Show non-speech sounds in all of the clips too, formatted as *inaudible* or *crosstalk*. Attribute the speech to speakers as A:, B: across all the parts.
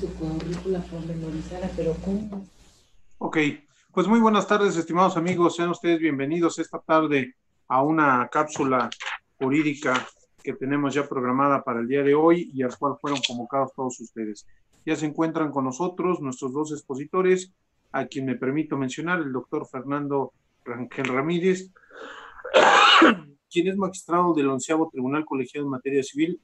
A: su currícula formalizada, pero ¿cómo?
B: Ok, pues muy buenas tardes, estimados amigos. Sean ustedes bienvenidos esta tarde a una cápsula jurídica que tenemos ya programada para el día de hoy y al cual fueron convocados todos ustedes. Ya se encuentran con nosotros nuestros dos expositores, a quien me permito mencionar, el doctor Fernando Rangel Ramírez, quien es magistrado del onceavo Tribunal Colegiado en Materia Civil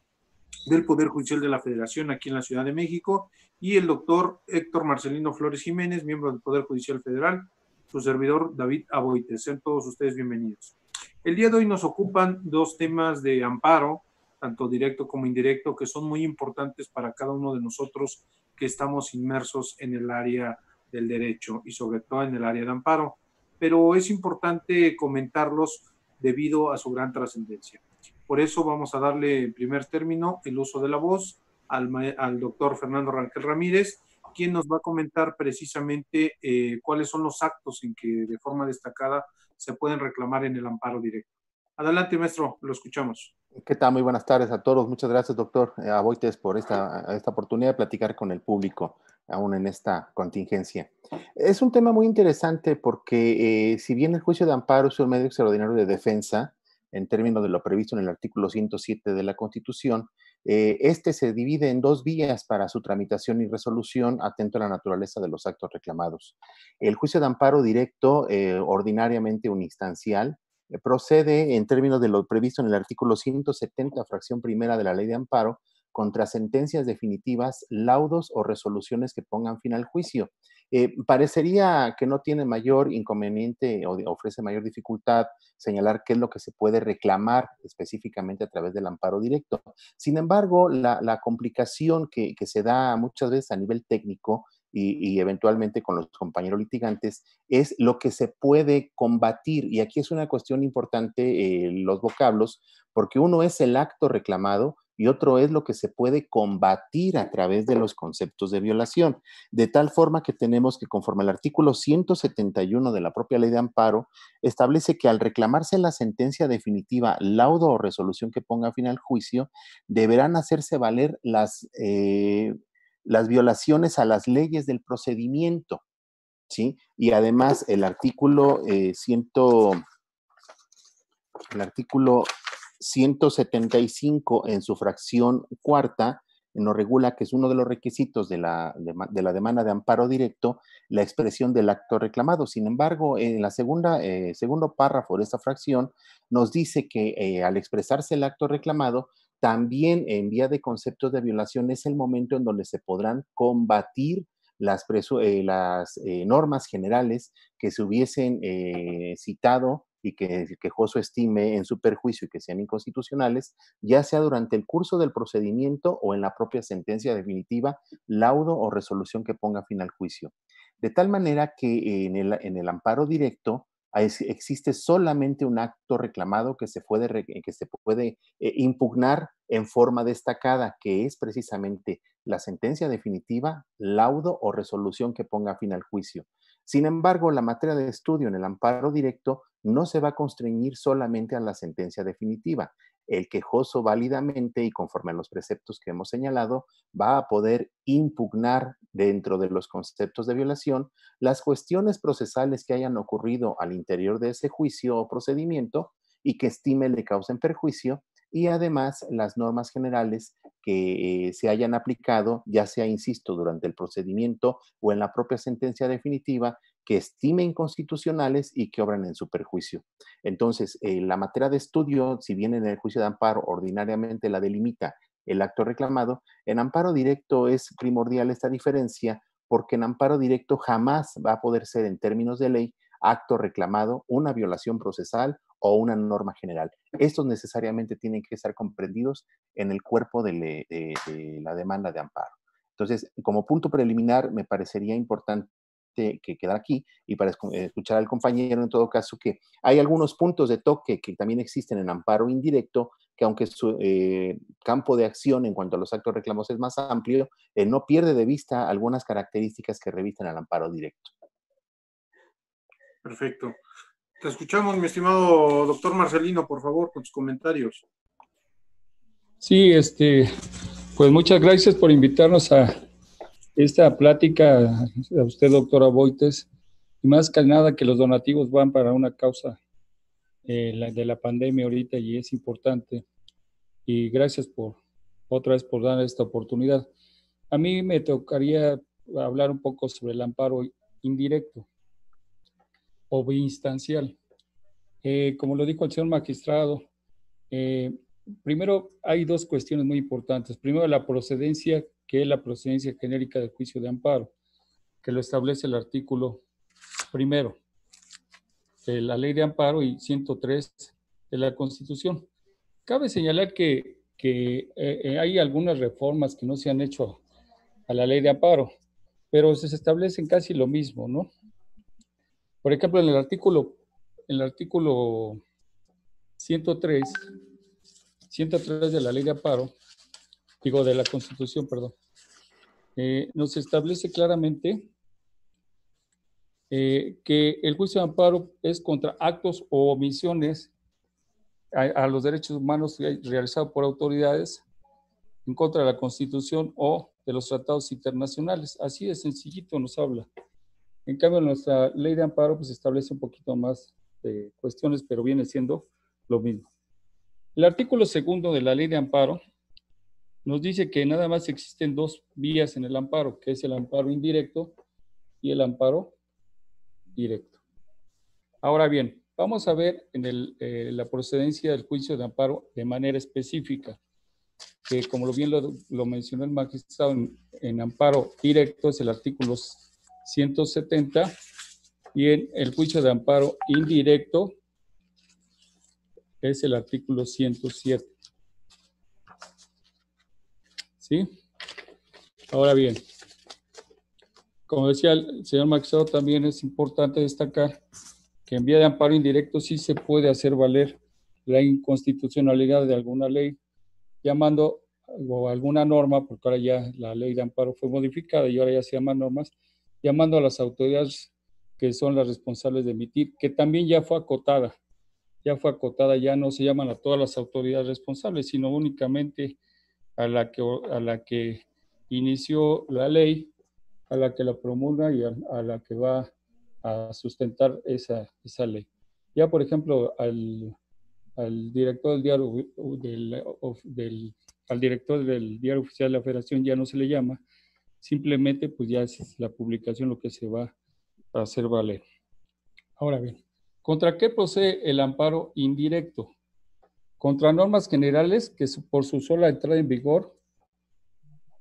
B: del Poder Judicial de la Federación aquí en la Ciudad de México, y el doctor Héctor Marcelino Flores Jiménez, miembro del Poder Judicial Federal, su servidor David Aboite. Sean todos ustedes bienvenidos. El día de hoy nos ocupan dos temas de amparo, tanto directo como indirecto, que son muy importantes para cada uno de nosotros que estamos inmersos en el área del derecho y sobre todo en el área de amparo. Pero es importante comentarlos debido a su gran trascendencia. Por eso vamos a darle en primer término el uso de la voz al, doctor Fernando Ranquel Ramírez, quien nos va a comentar precisamente eh, cuáles son los actos en que de forma destacada se pueden reclamar en el amparo directo. Adelante, maestro, lo escuchamos.
C: ¿Qué tal? Muy buenas tardes a todos. Muchas gracias, doctor eh, Aboites, por esta, esta oportunidad de platicar con el público aún en esta contingencia. Es un tema muy interesante porque eh, si bien el juicio de amparo es un medio extraordinario de defensa, en términos de lo previsto en el artículo 107 de la Constitución, eh, este se divide en dos vías para su tramitación y resolución atento a la naturaleza de los actos reclamados. El juicio de amparo directo, eh, ordinariamente uninstancial eh, procede en términos de lo previsto en el artículo 170, fracción primera de la ley de amparo, contra sentencias definitivas, laudos o resoluciones que pongan fin al juicio. Eh, parecería que no tiene mayor inconveniente o ofrece mayor dificultad señalar qué es lo que se puede reclamar específicamente a través del amparo directo. Sin embargo, la, complicación que, se da muchas veces a nivel técnico y, eventualmente con los compañeros litigantes, es lo que se puede combatir. Y aquí es una cuestión importante eh, los vocablos, porque uno es el acto reclamado y otro es lo que se puede combatir a través de los conceptos de violación, de tal forma que tenemos que conforme al artículo 171 de la propia ley de amparo, establece que al reclamarse la sentencia definitiva, laudo o resolución que ponga fin al juicio, deberán hacerse valer las, eh, las violaciones a las leyes del procedimiento. ¿Sí? Y además el artículo eh, el artículo 175 en su fracción cuarta nos regula que es uno de los requisitos de la, demanda de amparo directo la expresión del acto reclamado. Sin embargo, en la segunda, eh, segundo párrafo de esta fracción nos dice que eh, al expresarse el acto reclamado, también en vía de concepto de violación es el momento en donde se podrán combatir las, eh, las normas generales que se hubiesen citado y que el quejoso estime en su perjuicio y que sean inconstitucionales, ya sea durante el curso del procedimiento o en la propia sentencia definitiva, laudo o resolución que ponga fin al juicio. De tal manera que en el, amparo directo, existe solamente un acto reclamado que se que se puede eh, impugnar en forma destacada, que es precisamente la sentencia definitiva, laudo o resolución que ponga fin al juicio. Sin embargo, la materia de estudio en el amparo directo no se va a constreñir solamente a la sentencia definitiva. El quejoso válidamente y conforme a los preceptos que hemos señalado va a poder impugnar dentro de los conceptos de violación las cuestiones procesales que hayan ocurrido al interior de ese juicio o procedimiento y que estime le causen perjuicio y además las normas generales que eh, se hayan aplicado, ya sea, insisto, durante el procedimiento o en la propia sentencia definitiva, que estimen constitucionales y que obran en su perjuicio. Entonces, eh, la materia de estudio, si bien en el juicio de amparo ordinariamente la delimita el acto reclamado, en amparo directo es primordial esta diferencia porque en amparo directo jamás va a poder ser en términos de ley acto reclamado, una violación procesal o una norma general. Estos necesariamente tienen que estar comprendidos en el cuerpo de, la demanda de amparo. Entonces, como punto preliminar, me parecería importante que quedar aquí y para eh, escuchar al compañero en todo caso que hay algunos puntos de toque que también existen en amparo indirecto que aunque su eh, campo de acción en cuanto a los actos reclamos es más amplio, eh, no pierde de vista algunas características que revisten al amparo directo.
B: Perfecto escuchamos, mi estimado doctor Marcelino, por favor, con tus comentarios.
A: Sí, este, pues muchas gracias por invitarnos a esta plática, a usted, doctora Boites, y más que nada que los donativos van para una causa eh, de la pandemia ahorita y es importante. Y gracias por otra vez por dar esta oportunidad. A mí me tocaría hablar un poco sobre el amparo indirecto o biinstancial. Eh, como lo dijo el señor magistrado, eh, primero hay dos cuestiones muy importantes. Primero, la procedencia, que es la procedencia genérica del juicio de amparo, que lo establece el artículo primero de la ley de amparo y 103 de la Constitución. Cabe señalar que, eh, hay algunas reformas que no se han hecho a la ley de amparo, pero se establecen casi lo mismo, ¿no? Por ejemplo, en el artículo, el artículo 103, 103 de la Ley de Amparo, digo, de la Constitución, perdón, eh, nos establece claramente eh, que el juicio de amparo es contra actos o omisiones a los derechos humanos realizados por autoridades en contra de la Constitución o de los tratados internacionales. Así de sencillito nos habla. En cambio, nuestra ley de amparo pues establece un poquito más de cuestiones, pero viene siendo lo mismo. El artículo segundo de la ley de amparo nos dice que nada más existen dos vías en el amparo, que es el amparo indirecto y el amparo directo. Ahora bien, vamos a ver en eh, la procedencia del juicio de amparo de manera específica, que como bien lo, mencionó el magistrado en, en amparo directo es el artículo 170 y en el juicio de amparo indirecto es el artículo 107. ¿Sí? Ahora bien, como decía el señor Maxado, también es importante destacar que en vía de amparo indirecto sí se puede hacer valer la inconstitucionalidad de alguna ley, llamando o alguna norma, porque ahora ya la ley de amparo fue modificada y ahora ya se llaman normas, llamando a las autoridades que son las responsables de emitir, que también ya fue acotada, ya fue acotada, ya no se llaman a todas las autoridades responsables, sino únicamente a la que, a la que inició la ley, a la que la promulga y a, la que va a sustentar esa, esa ley. Ya, por ejemplo, al, al director del diario, del, al director del diario oficial de la federación ya no se le llama, Simplemente, pues ya es la publicación lo que se va a hacer valer. Ahora bien, ¿contra qué procede el amparo indirecto? Contra normas generales que por su sola entrada en vigor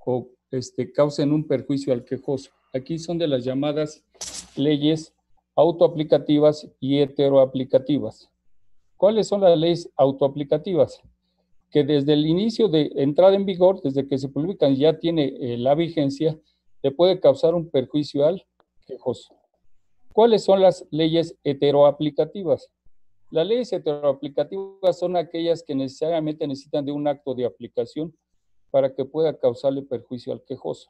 A: o este, causen un perjuicio al quejoso. Aquí son de las llamadas leyes autoaplicativas y heteroaplicativas. ¿Cuáles son las leyes autoaplicativas? que desde el inicio de entrada en vigor, desde que se publican, ya tiene eh, la vigencia, le puede causar un perjuicio al quejoso. ¿Cuáles son las leyes heteroaplicativas? Las leyes heteroaplicativas son aquellas que necesariamente necesitan de un acto de aplicación para que pueda causarle perjuicio al quejoso.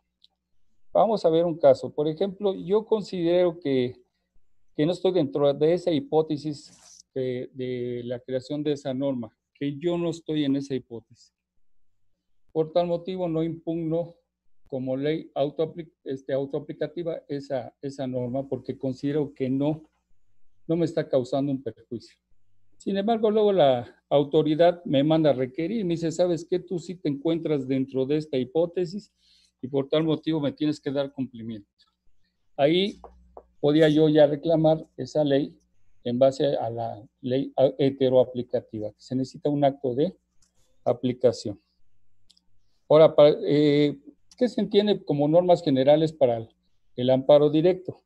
A: Vamos a ver un caso. Por ejemplo, yo considero que, no estoy dentro de esa hipótesis eh, de la creación de esa norma que yo no estoy en esa hipótesis. Por tal motivo, no impugno como ley este, autoaplicativa esa, esa norma porque considero que no, no me está causando un perjuicio. Sin embargo, luego la autoridad me manda a requerir, me dice, ¿sabes qué? Tú sí te encuentras dentro de esta hipótesis y por tal motivo me tienes que dar cumplimiento. Ahí podía yo ya reclamar esa ley en base a la ley heteroaplicativa. Se necesita un acto de aplicación. Ahora, eh, ¿qué se entiende como normas generales para el, amparo directo?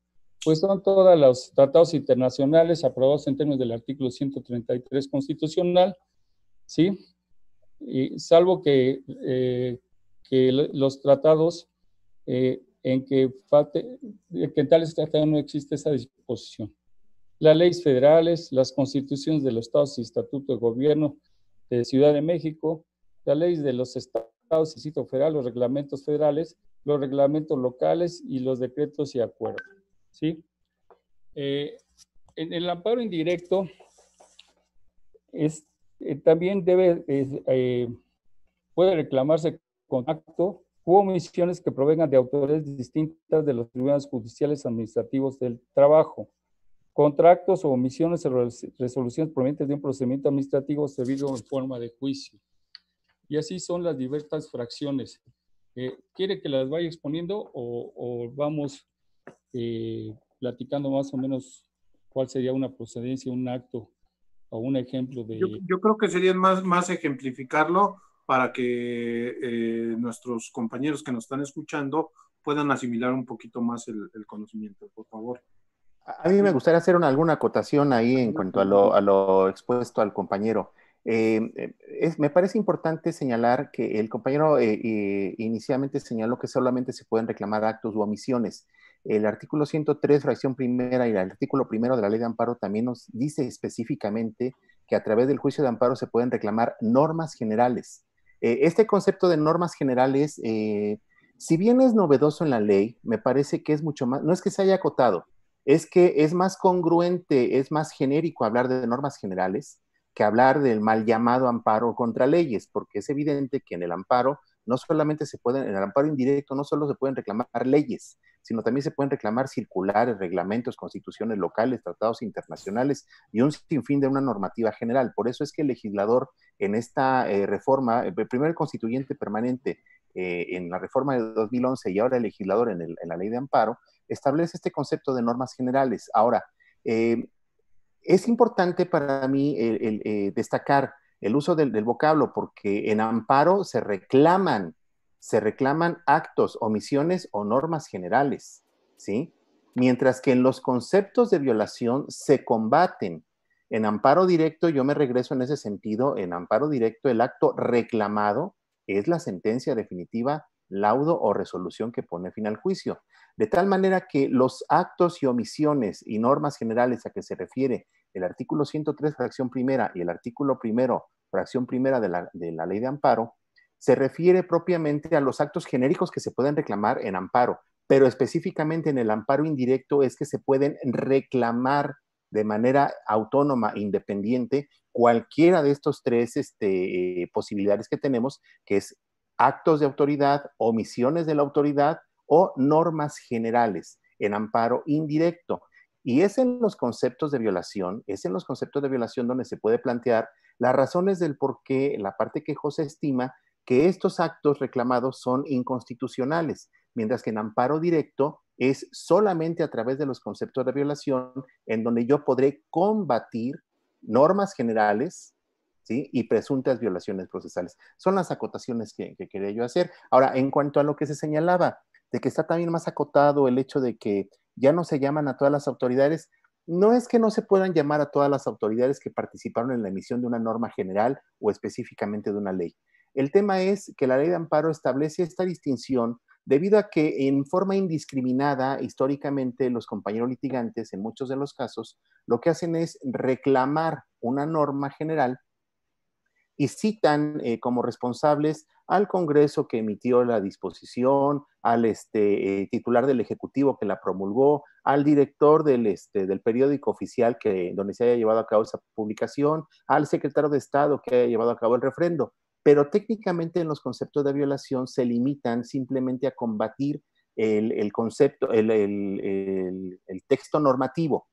A: Pues son todos los tratados internacionales aprobados en términos del artículo 133 constitucional, ¿sí? Y salvo que, eh, los tratados eh, en que, falte, que en tales tratados no existe esa disposición las leyes federales, las constituciones de los estados y estatuto de gobierno de Ciudad de México, las leyes de los estados y sitio federal, los reglamentos federales, los reglamentos locales y los decretos y acuerdos. ¿sí? Eh, en el amparo indirecto eh, también debe, eh, puede reclamarse con acto o omisiones que provengan de autoridades distintas de los tribunales judiciales administrativos del trabajo. Contractos o omisiones o resoluciones provenientes de un procedimiento administrativo servido en forma de juicio. Y así son las diversas fracciones. Eh, ¿Quiere que las vaya exponiendo o, vamos eh, platicando más o menos cuál sería una procedencia, un acto o un ejemplo de... Yo, creo
B: que sería más, ejemplificarlo para que eh, nuestros compañeros que nos están escuchando puedan asimilar un poquito más el conocimiento, por favor.
C: A mí me gustaría hacer una, alguna acotación ahí en cuanto a lo, expuesto al compañero. Eh, eh, me parece importante señalar que el compañero eh, inicialmente señaló que solamente se pueden reclamar actos u omisiones. El artículo 103, fracción primera, y el artículo primero de la ley de amparo también nos dice específicamente que a través del juicio de amparo se pueden reclamar normas generales. este concepto de normas generales, si bien es novedoso en la ley, me parece que es mucho más, no es que se haya acotado, es que es más congruente, es más genérico hablar de normas generales que hablar del mal llamado amparo contra leyes, porque es evidente que en el amparo no solamente se pueden, en el amparo indirecto no solo se pueden reclamar leyes, sino también se pueden reclamar circulares, reglamentos, constituciones locales, tratados internacionales y un sinfín de una normativa general. Por eso es que el legislador en esta eh, reforma, eh, el primer constituyente permanente eh, en la reforma de 2011 y ahora el legislador en, en la ley de amparo, establece este concepto de normas generales. Ahora, eh, es importante para mí eh, destacar el uso del, del, vocablo porque en amparo se reclaman, se reclaman actos, omisiones o normas generales, ¿sí? Mientras que en los conceptos de violación se combaten. En amparo directo, yo me regreso en ese sentido, en amparo directo el acto reclamado es la sentencia definitiva laudo o resolución que pone fin al juicio. De tal manera que los actos y omisiones y normas generales a que se refiere el artículo 103, fracción primera, y el artículo primero, fracción primera de la, ley de amparo, se refiere propiamente a los actos genéricos que se pueden reclamar en amparo, pero específicamente en el amparo indirecto es que se pueden reclamar de manera autónoma, independiente, cualquiera de estos tres este, eh, posibilidades que tenemos, que es actos de autoridad, omisiones de la autoridad o normas generales en amparo indirecto. Y es en los conceptos de violación, es en los conceptos de violación donde se puede plantear las razones del por qué, la parte que José estima que estos actos reclamados son inconstitucionales, mientras que en amparo directo es solamente a través de los conceptos de violación en donde yo podré combatir normas generales y presuntas violaciones procesales. Son las acotaciones que, que quería yo hacer. Ahora, en cuanto a lo que se señalaba, de que está también más acotado el hecho de que ya no se llaman a todas las autoridades, no es que no se puedan llamar a todas las autoridades que participaron en la emisión de una norma general o específicamente de una ley. El tema es que la ley de amparo establece esta distinción debido a que en forma indiscriminada, históricamente, los compañeros litigantes, en muchos de los casos, lo que hacen es reclamar una norma general y citan eh, como responsables al Congreso que emitió la disposición, al este, eh, titular del Ejecutivo que la promulgó, al director del, este, del periódico oficial que, donde se haya llevado a cabo esa publicación, al secretario de Estado que haya llevado a cabo el refrendo. Pero técnicamente en los conceptos de violación se limitan simplemente a combatir el, concepto, el texto normativo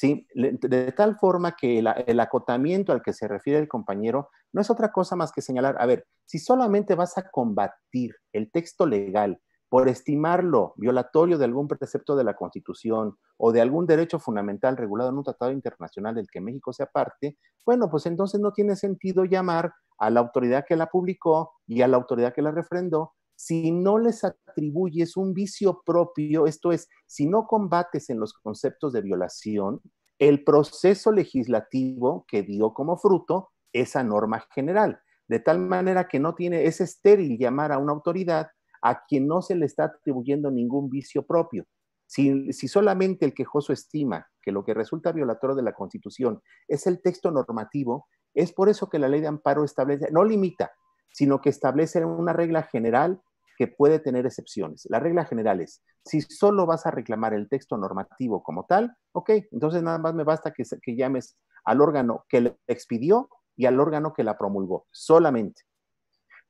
C: ¿sí? De tal forma que el, acotamiento al que se refiere el compañero no es otra cosa más que señalar, a ver, si solamente vas a combatir el texto legal por estimarlo violatorio de algún precepto de la Constitución o de algún derecho fundamental regulado en un tratado internacional del que México sea parte, bueno, pues entonces no tiene sentido llamar a la autoridad que la publicó y a la autoridad que la refrendó si no les atribuyes un vicio propio, esto es, si no combates en los conceptos de violación, el proceso legislativo que dio como fruto esa norma general, de tal manera que no tiene, es estéril llamar a una autoridad a quien no se le está atribuyendo ningún vicio propio. Si, si, solamente el quejoso estima que lo que resulta violatorio de la Constitución es el texto normativo, es por eso que la ley de amparo establece, no limita, sino que establece una regla general que puede tener excepciones. La regla general es, si solo vas a reclamar el texto normativo como tal, ok, entonces nada más me basta que, llames al órgano que le expidió y al órgano que la promulgó, solamente.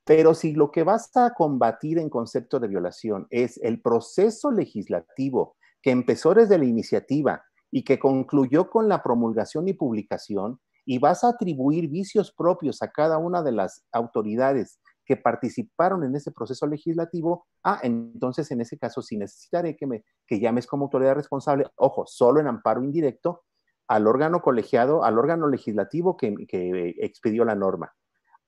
C: Pero si lo que vas a combatir en concepto de violación es el proceso legislativo que empezó desde la iniciativa y que concluyó con la promulgación y publicación, y vas a atribuir vicios propios a cada una de las autoridades que participaron en ese proceso legislativo, ah, entonces en ese caso sí necesitaré que, me, llames como autoridad responsable, ojo, solo en amparo indirecto, al órgano colegiado, al órgano legislativo que, expidió la norma,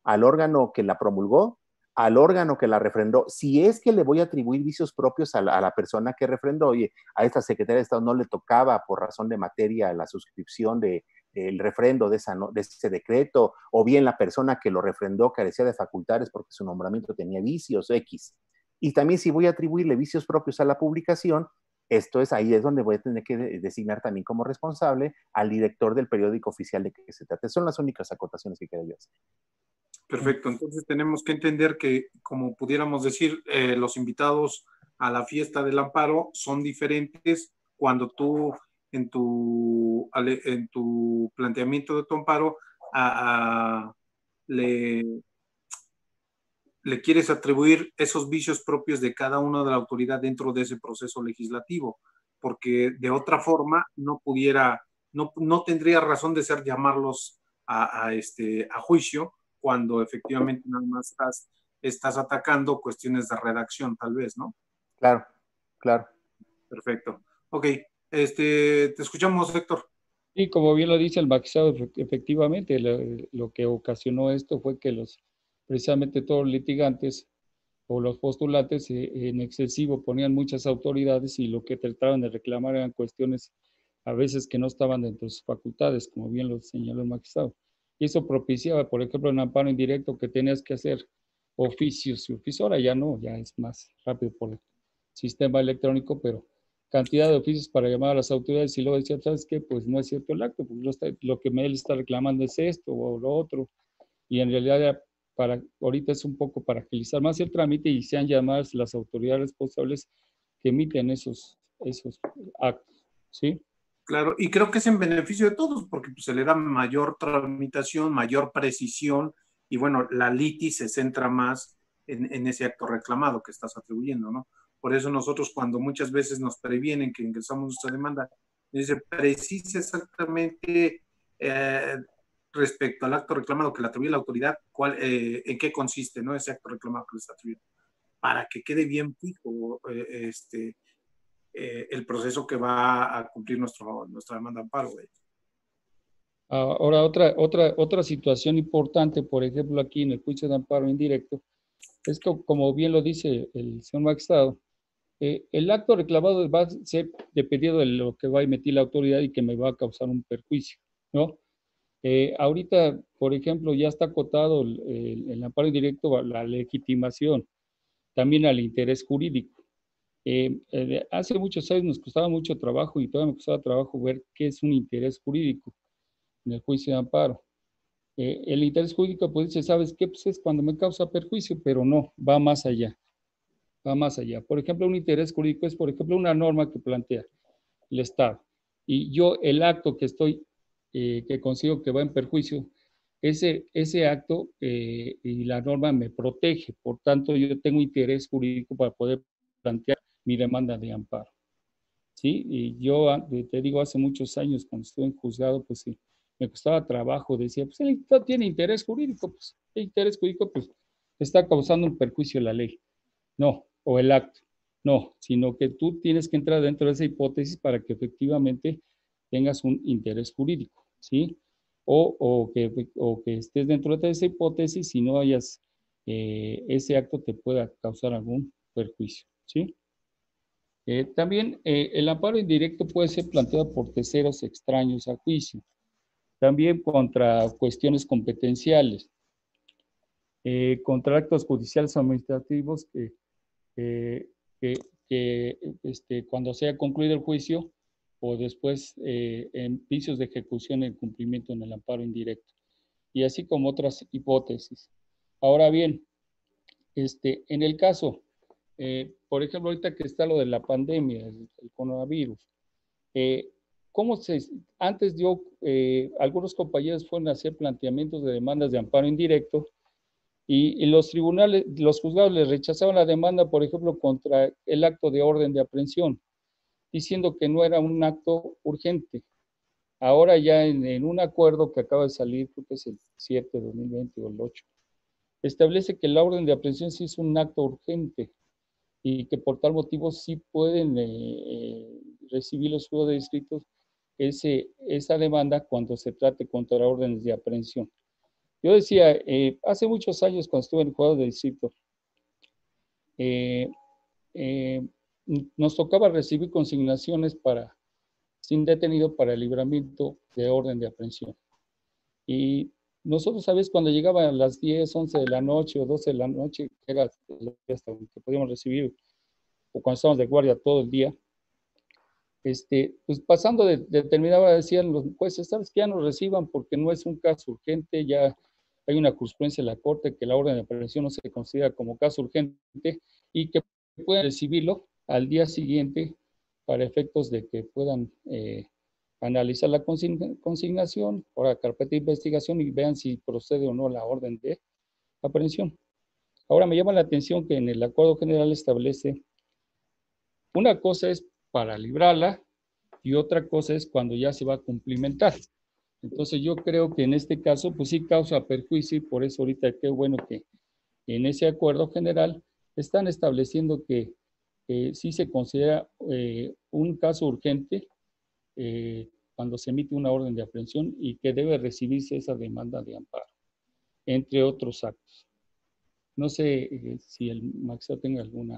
C: al órgano que la promulgó, al órgano que la refrendó, si es que le voy a atribuir vicios propios a la, a la, persona que refrendó, oye, a esta secretaria de Estado no le tocaba por razón de materia la suscripción de el refrendo de, esa, de ese decreto, o bien la persona que lo refrendó carecía de facultades porque su nombramiento tenía vicios X. Y también si voy a atribuirle vicios propios a la publicación, esto es ahí es donde voy a tener que designar también como responsable al director del periódico oficial de que se trate. Son las únicas acotaciones que quería yo
B: hacer. Perfecto, entonces tenemos que entender que, como pudiéramos decir, eh, los invitados a la fiesta del amparo son diferentes cuando tú en tu, en tu planteamiento de tu amparo le, le quieres atribuir esos vicios propios de cada una de la autoridad dentro de ese proceso legislativo, porque de otra forma no pudiera, no, no tendría razón de ser llamarlos a, este, a juicio cuando efectivamente nada más estás, estás atacando cuestiones de redacción, tal vez, ¿no? Claro, claro. Perfecto. Ok, este, te
A: escuchamos, Héctor. Y como bien lo dice el magistrado, efectivamente lo, que ocasionó esto fue que los, precisamente todos los litigantes o los postulantes eh, en excesivo ponían muchas autoridades y lo que trataban de reclamar eran cuestiones a veces que no estaban dentro de sus facultades, como bien lo señaló el magistrado. Y eso propiciaba, por ejemplo, un amparo indirecto que tenías que hacer oficio y oficio. ya no, ya es más rápido por el sistema electrónico, pero cantidad de oficios para llamar a las autoridades y luego decir, ¿sabes qué? Pues no es cierto el acto, porque lo, lo que él está reclamando es esto o lo otro. Y en realidad para, ahorita es un poco para agilizar más el trámite y sean llamadas las autoridades responsables que emiten esos, esos actos, ¿sí?
B: Claro, y creo que es en beneficio de todos, porque pues, se le da mayor tramitación, mayor precisión, y bueno, la litis se centra más en ese acto reclamado que estás atribuyendo, ¿no? Por eso nosotros cuando muchas veces nos previenen que ingresamos nuestra demanda, dice precisa exactamente eh, respecto al acto reclamado que le atribuye la autoridad, cuál, eh, en qué consiste ¿no? ese acto reclamado que le está atribuyendo, para que quede bien fijo eh, este, el proceso que va a cumplir nuestra demanda de amparo.
A: Ah, ahora, otra, otra, otra situación importante, por ejemplo, aquí en el juicio de amparo indirecto, es que, como bien lo dice el señor Maxado, eh, el acto reclamado va a ser dependiendo de lo que va a emitir la autoridad y que me va a causar un perjuicio, ¿no? Eh, ahorita, por ejemplo, ya está acotado el, amparo indirecto a la legitimación, también al interés jurídico. Eh, hace muchos años nos costaba mucho trabajo y todavía me costaba trabajo ver qué es un interés jurídico en el juicio de amparo. el interés jurídico, pues dice, ¿sabes qué? Pues es cuando me causa perjuicio, pero no, va más allá va más allá. Por ejemplo, un interés jurídico es, por ejemplo, una norma que plantea el Estado. Y yo el acto que estoy, eh, que consigo que va en perjuicio, ese, ese acto eh, y la norma me protege. Por tanto, yo tengo interés jurídico para poder plantear mi demanda de amparo. ¿Sí? Y yo ah, te digo, hace muchos años, cuando estuve en juzgado, pues sí, me costaba trabajo, decía, pues el Estado tiene interés jurídico, pues el interés jurídico, pues está causando un perjuicio a la ley. No, o el acto. No, sino que tú tienes que entrar dentro de esa hipótesis para que efectivamente tengas un interés jurídico, ¿sí? O, que, estés dentro de esa hipótesis y no hayas, eh, ese acto te pueda causar algún perjuicio, ¿sí? Eh, también eh, el amparo indirecto puede ser planteado por terceros extraños a juicio, también contra cuestiones competenciales, contra actos judiciales administrativos que eh, que, este, cuando sea concluido el juicio o después eh, en vicios de ejecución el cumplimiento en el amparo indirecto, y así como otras hipótesis. Ahora bien, este, en el caso, eh, por ejemplo, ahorita que está lo de la pandemia, el, coronavirus, eh, ¿cómo se, antes dio, algunos compañeros fueron a hacer planteamientos de demandas de amparo indirecto y, los tribunales, los juzgados les rechazaban la demanda, por ejemplo, contra el acto de orden de aprehensión, diciendo que no era un acto urgente. Ahora ya en, un acuerdo que acaba de salir, creo que es el 7 de 2020 o el 8, establece que la orden de aprehensión sí es un acto urgente y que por tal motivo sí pueden eh, eh, recibir los juzgados de distritos ese, esa demanda cuando se trate contra órdenes de aprehensión. Yo decía, eh, hace muchos años cuando estuve en cuadro de Distrito, eh, eh, nos tocaba recibir consignaciones para, sin detenido para el libramiento de orden de aprehensión. Y nosotros, sabes cuando llegaban a las 10, 11 de la noche o 12 de la noche, que era hasta que podíamos recibir, o cuando estábamos de guardia todo el día, este, pues pasando de, determinada hora decían los jueces, sabes que ya nos reciban porque no es un caso urgente, ya hay una jurisprudencia en la Corte que la orden de aprehensión no se considera como caso urgente y que pueden recibirlo al día siguiente para efectos de que puedan eh, analizar la consignación o la carpeta de investigación y vean si procede o no la orden de aprehensión. Ahora me llama la atención que en el acuerdo general establece una cosa es para librarla y otra cosa es cuando ya se va a cumplimentar. Entonces yo creo que en este caso, pues sí causa perjuicio y por eso ahorita qué bueno que en ese acuerdo general están estableciendo que sí se considera eh, un caso urgente eh, cuando se emite una orden de aprehensión y que debe recibirse esa demanda de amparo, entre otros actos. No sé eh, si el Maxo tenga algún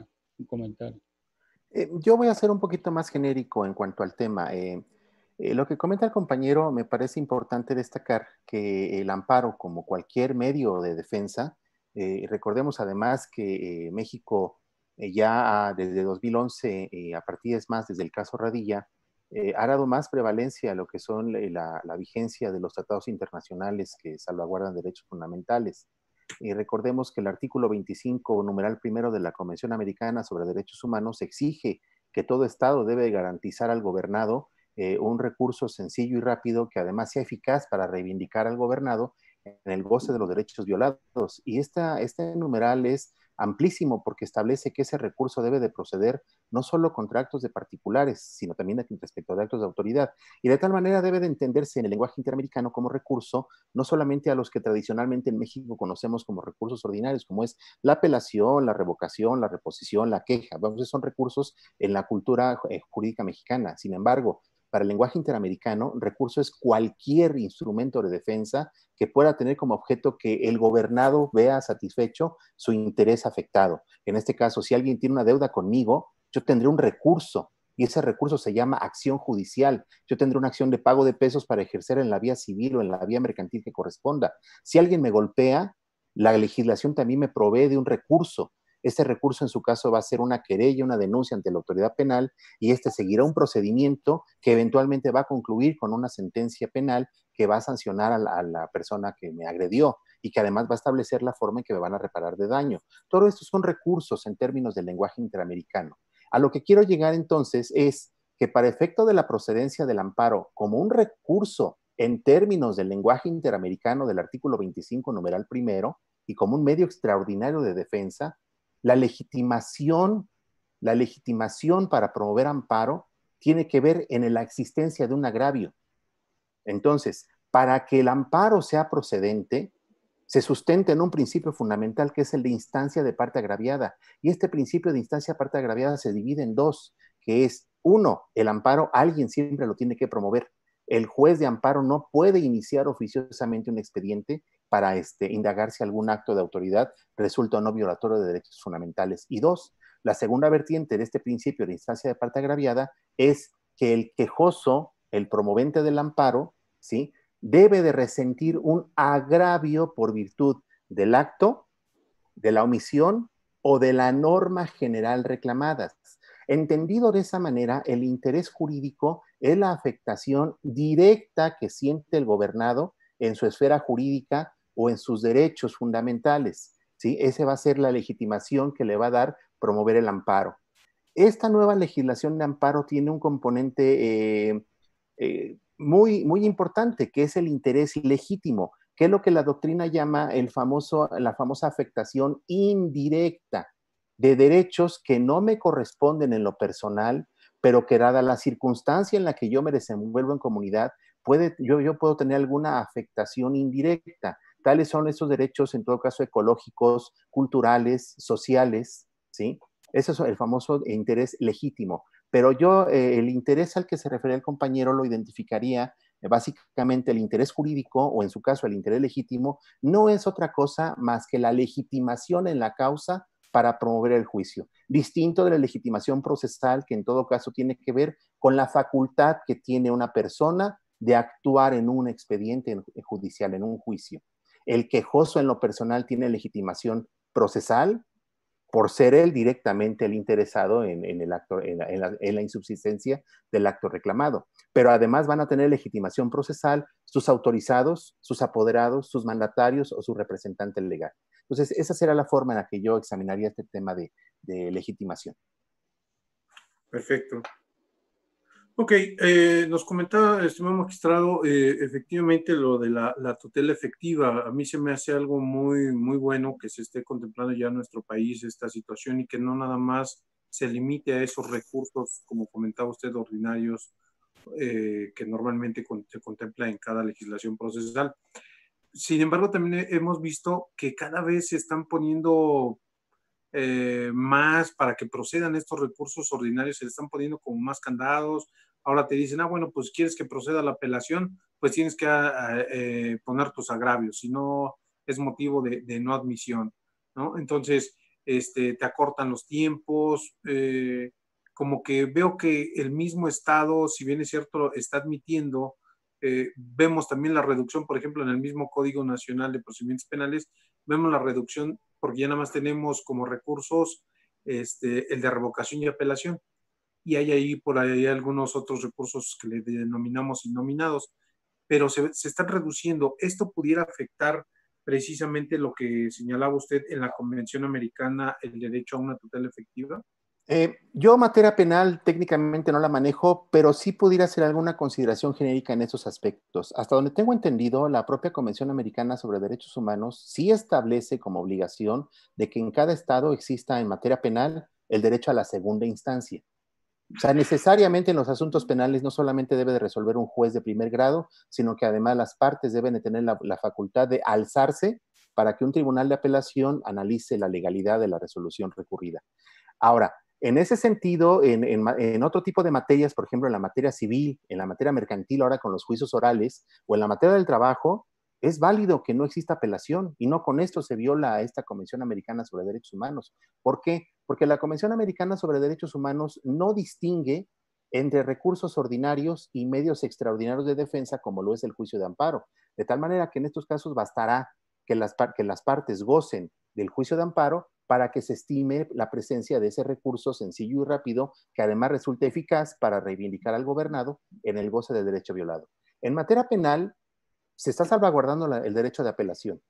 A: comentario.
C: yo voy a ser un poquito más genérico en cuanto al tema. Eh, lo que comenta el compañero me parece importante destacar que el amparo, como cualquier medio de defensa, eh, recordemos además que eh, México ya desde 2011, a partir es más desde el caso Radilla, ha dado más prevalencia a lo que son la, la, vigencia de los tratados internacionales que salvaguardan derechos fundamentales. Y recordemos que el artículo 25, numeral primero de la Convención Americana sobre Derechos Humanos, exige que todo Estado debe garantizar al gobernado eh, un recurso sencillo y rápido que además sea eficaz para reivindicar al gobernado en el goce de los derechos violados. Y esta, este numeral es amplísimo porque establece que ese recurso debe de proceder no solo contra actos de particulares, sino también respecto de actos de autoridad. Y de tal manera debe de entenderse en el lenguaje interamericano como recurso, no solamente a los que tradicionalmente en México conocemos como recursos ordinarios, como es la apelación, la revocación, la reposición, la queja. Vamos, son recursos en la cultura eh, jurídica mexicana. Sin embargo, para el lenguaje interamericano, recurso es cualquier instrumento de defensa que pueda tener como objeto que el gobernado vea satisfecho su interés afectado. En este caso, si alguien tiene una deuda conmigo, yo tendré un recurso y ese recurso se llama acción judicial. Yo tendré una acción de pago de pesos para ejercer en la vía civil o en la vía mercantil que corresponda. Si alguien me golpea, la legislación también me provee de un recurso este recurso en su caso va a ser una querella, una denuncia ante la autoridad penal y este seguirá un procedimiento que eventualmente va a concluir con una sentencia penal que va a sancionar a la, persona que me agredió y que además va a establecer la forma en que me van a reparar de daño. Todo esto son recursos en términos del lenguaje interamericano. A lo que quiero llegar entonces es que para efecto de la procedencia del amparo como un recurso en términos del lenguaje interamericano del artículo 25, numeral primero, y como un medio extraordinario de defensa, la legitimación, la legitimación para promover amparo tiene que ver en la existencia de un agravio. Entonces, para que el amparo sea procedente, se sustenta en un principio fundamental que es el de instancia de parte agraviada. Y este principio de instancia de parte agraviada se divide en dos, que es, uno, el amparo, alguien siempre lo tiene que promover. El juez de amparo no puede iniciar oficiosamente un expediente para este, indagar si algún acto de autoridad resulta no violatorio de derechos fundamentales. Y dos, la segunda vertiente de este principio de instancia de parte agraviada es que el quejoso, el promovente del amparo, ¿sí? debe de resentir un agravio por virtud del acto, de la omisión o de la norma general reclamadas. Entendido de esa manera, el interés jurídico es la afectación directa que siente el gobernado en su esfera jurídica o en sus derechos fundamentales. ¿sí? Esa va a ser la legitimación que le va a dar promover el amparo. Esta nueva legislación de amparo tiene un componente eh, eh, muy, muy importante, que es el interés ilegítimo, que es lo que la doctrina llama el famoso, la famosa afectación indirecta de derechos que no me corresponden en lo personal, pero que dada la circunstancia en la que yo me desenvuelvo en comunidad, puede, yo puedo tener alguna afectación indirecta tales son esos derechos, en todo caso, ecológicos, culturales, sociales, ¿sí? Ese es el famoso interés legítimo. Pero yo, eh, el interés al que se refería el compañero lo identificaría eh, básicamente el interés jurídico o en su caso el interés legítimo, no es otra cosa más que la legitimación en la causa para promover el juicio, distinto de la legitimación procesal que en todo caso tiene que ver con la facultad que tiene una persona de actuar en un expediente judicial, en un juicio. El quejoso en lo personal tiene legitimación procesal por ser él directamente el interesado en, el acto, en la, insubsistencia del acto reclamado. Pero además van a tener legitimación procesal sus autorizados, sus apoderados, sus mandatarios o su representante legal. Entonces, esa será la forma en la que yo examinaría este tema de legitimación.
B: Perfecto. Ok, eh, nos comentaba el estimado magistrado eh, efectivamente lo de la, tutela efectiva. A mí se me hace algo muy, muy bueno que se esté contemplando ya en nuestro país esta situación y que no nada más se limite a esos recursos, como comentaba usted, ordinarios eh, que normalmente se contempla en cada legislación procesal. Sin embargo, también hemos visto que cada vez se están poniendo más para que procedan estos recursos ordinarios, se le están poniendo como más candados, Ahora te dicen, ah, bueno, pues quieres que proceda la apelación, pues tienes que ah, eh, poner tus agravios, si no es motivo de, no admisión, ¿no? Entonces, este, te acortan los tiempos, eh, como que veo que el mismo Estado, si bien es cierto, está admitiendo, eh, vemos también la reducción, por ejemplo, en el mismo Código Nacional de Procedimientos Penales, vemos la reducción porque ya nada más tenemos como recursos este, el de revocación y apelación y hay ahí por ahí algunos otros recursos que le denominamos innominados, pero se, están reduciendo. Esto pudiera afectar precisamente lo que señalaba usted en la Convención Americana, el derecho a una tutela efectiva?
C: Eh, yo materia penal técnicamente no la manejo, pero sí pudiera hacer alguna consideración genérica en esos aspectos. Hasta donde tengo entendido, la propia Convención Americana sobre Derechos Humanos sí establece como obligación de que en cada estado exista en materia penal el derecho a la segunda instancia. O sea, necesariamente en los asuntos penales no solamente debe de resolver un juez de primer grado, sino que además las partes deben de tener la, facultad de alzarse para que un tribunal de apelación analice la legalidad de la resolución recurrida. Ahora, en ese sentido, en, otro tipo de materias, por ejemplo, en la materia civil, en la materia mercantil, ahora con los juicios orales, o en la materia del trabajo, es válido que no exista apelación y no con esto se viola a esta Convención Americana sobre Derechos Humanos. ¿Por qué? Porque la Convención Americana sobre Derechos Humanos no distingue entre recursos ordinarios y medios extraordinarios de defensa como lo es el juicio de amparo. De tal manera que en estos casos bastará que las, que las partes gocen del juicio de amparo para que se estime la presencia de ese recurso sencillo y rápido que además resulte eficaz para reivindicar al gobernado en el goce del derecho violado. En materia penal, se está salvaguardando el derecho de apelación.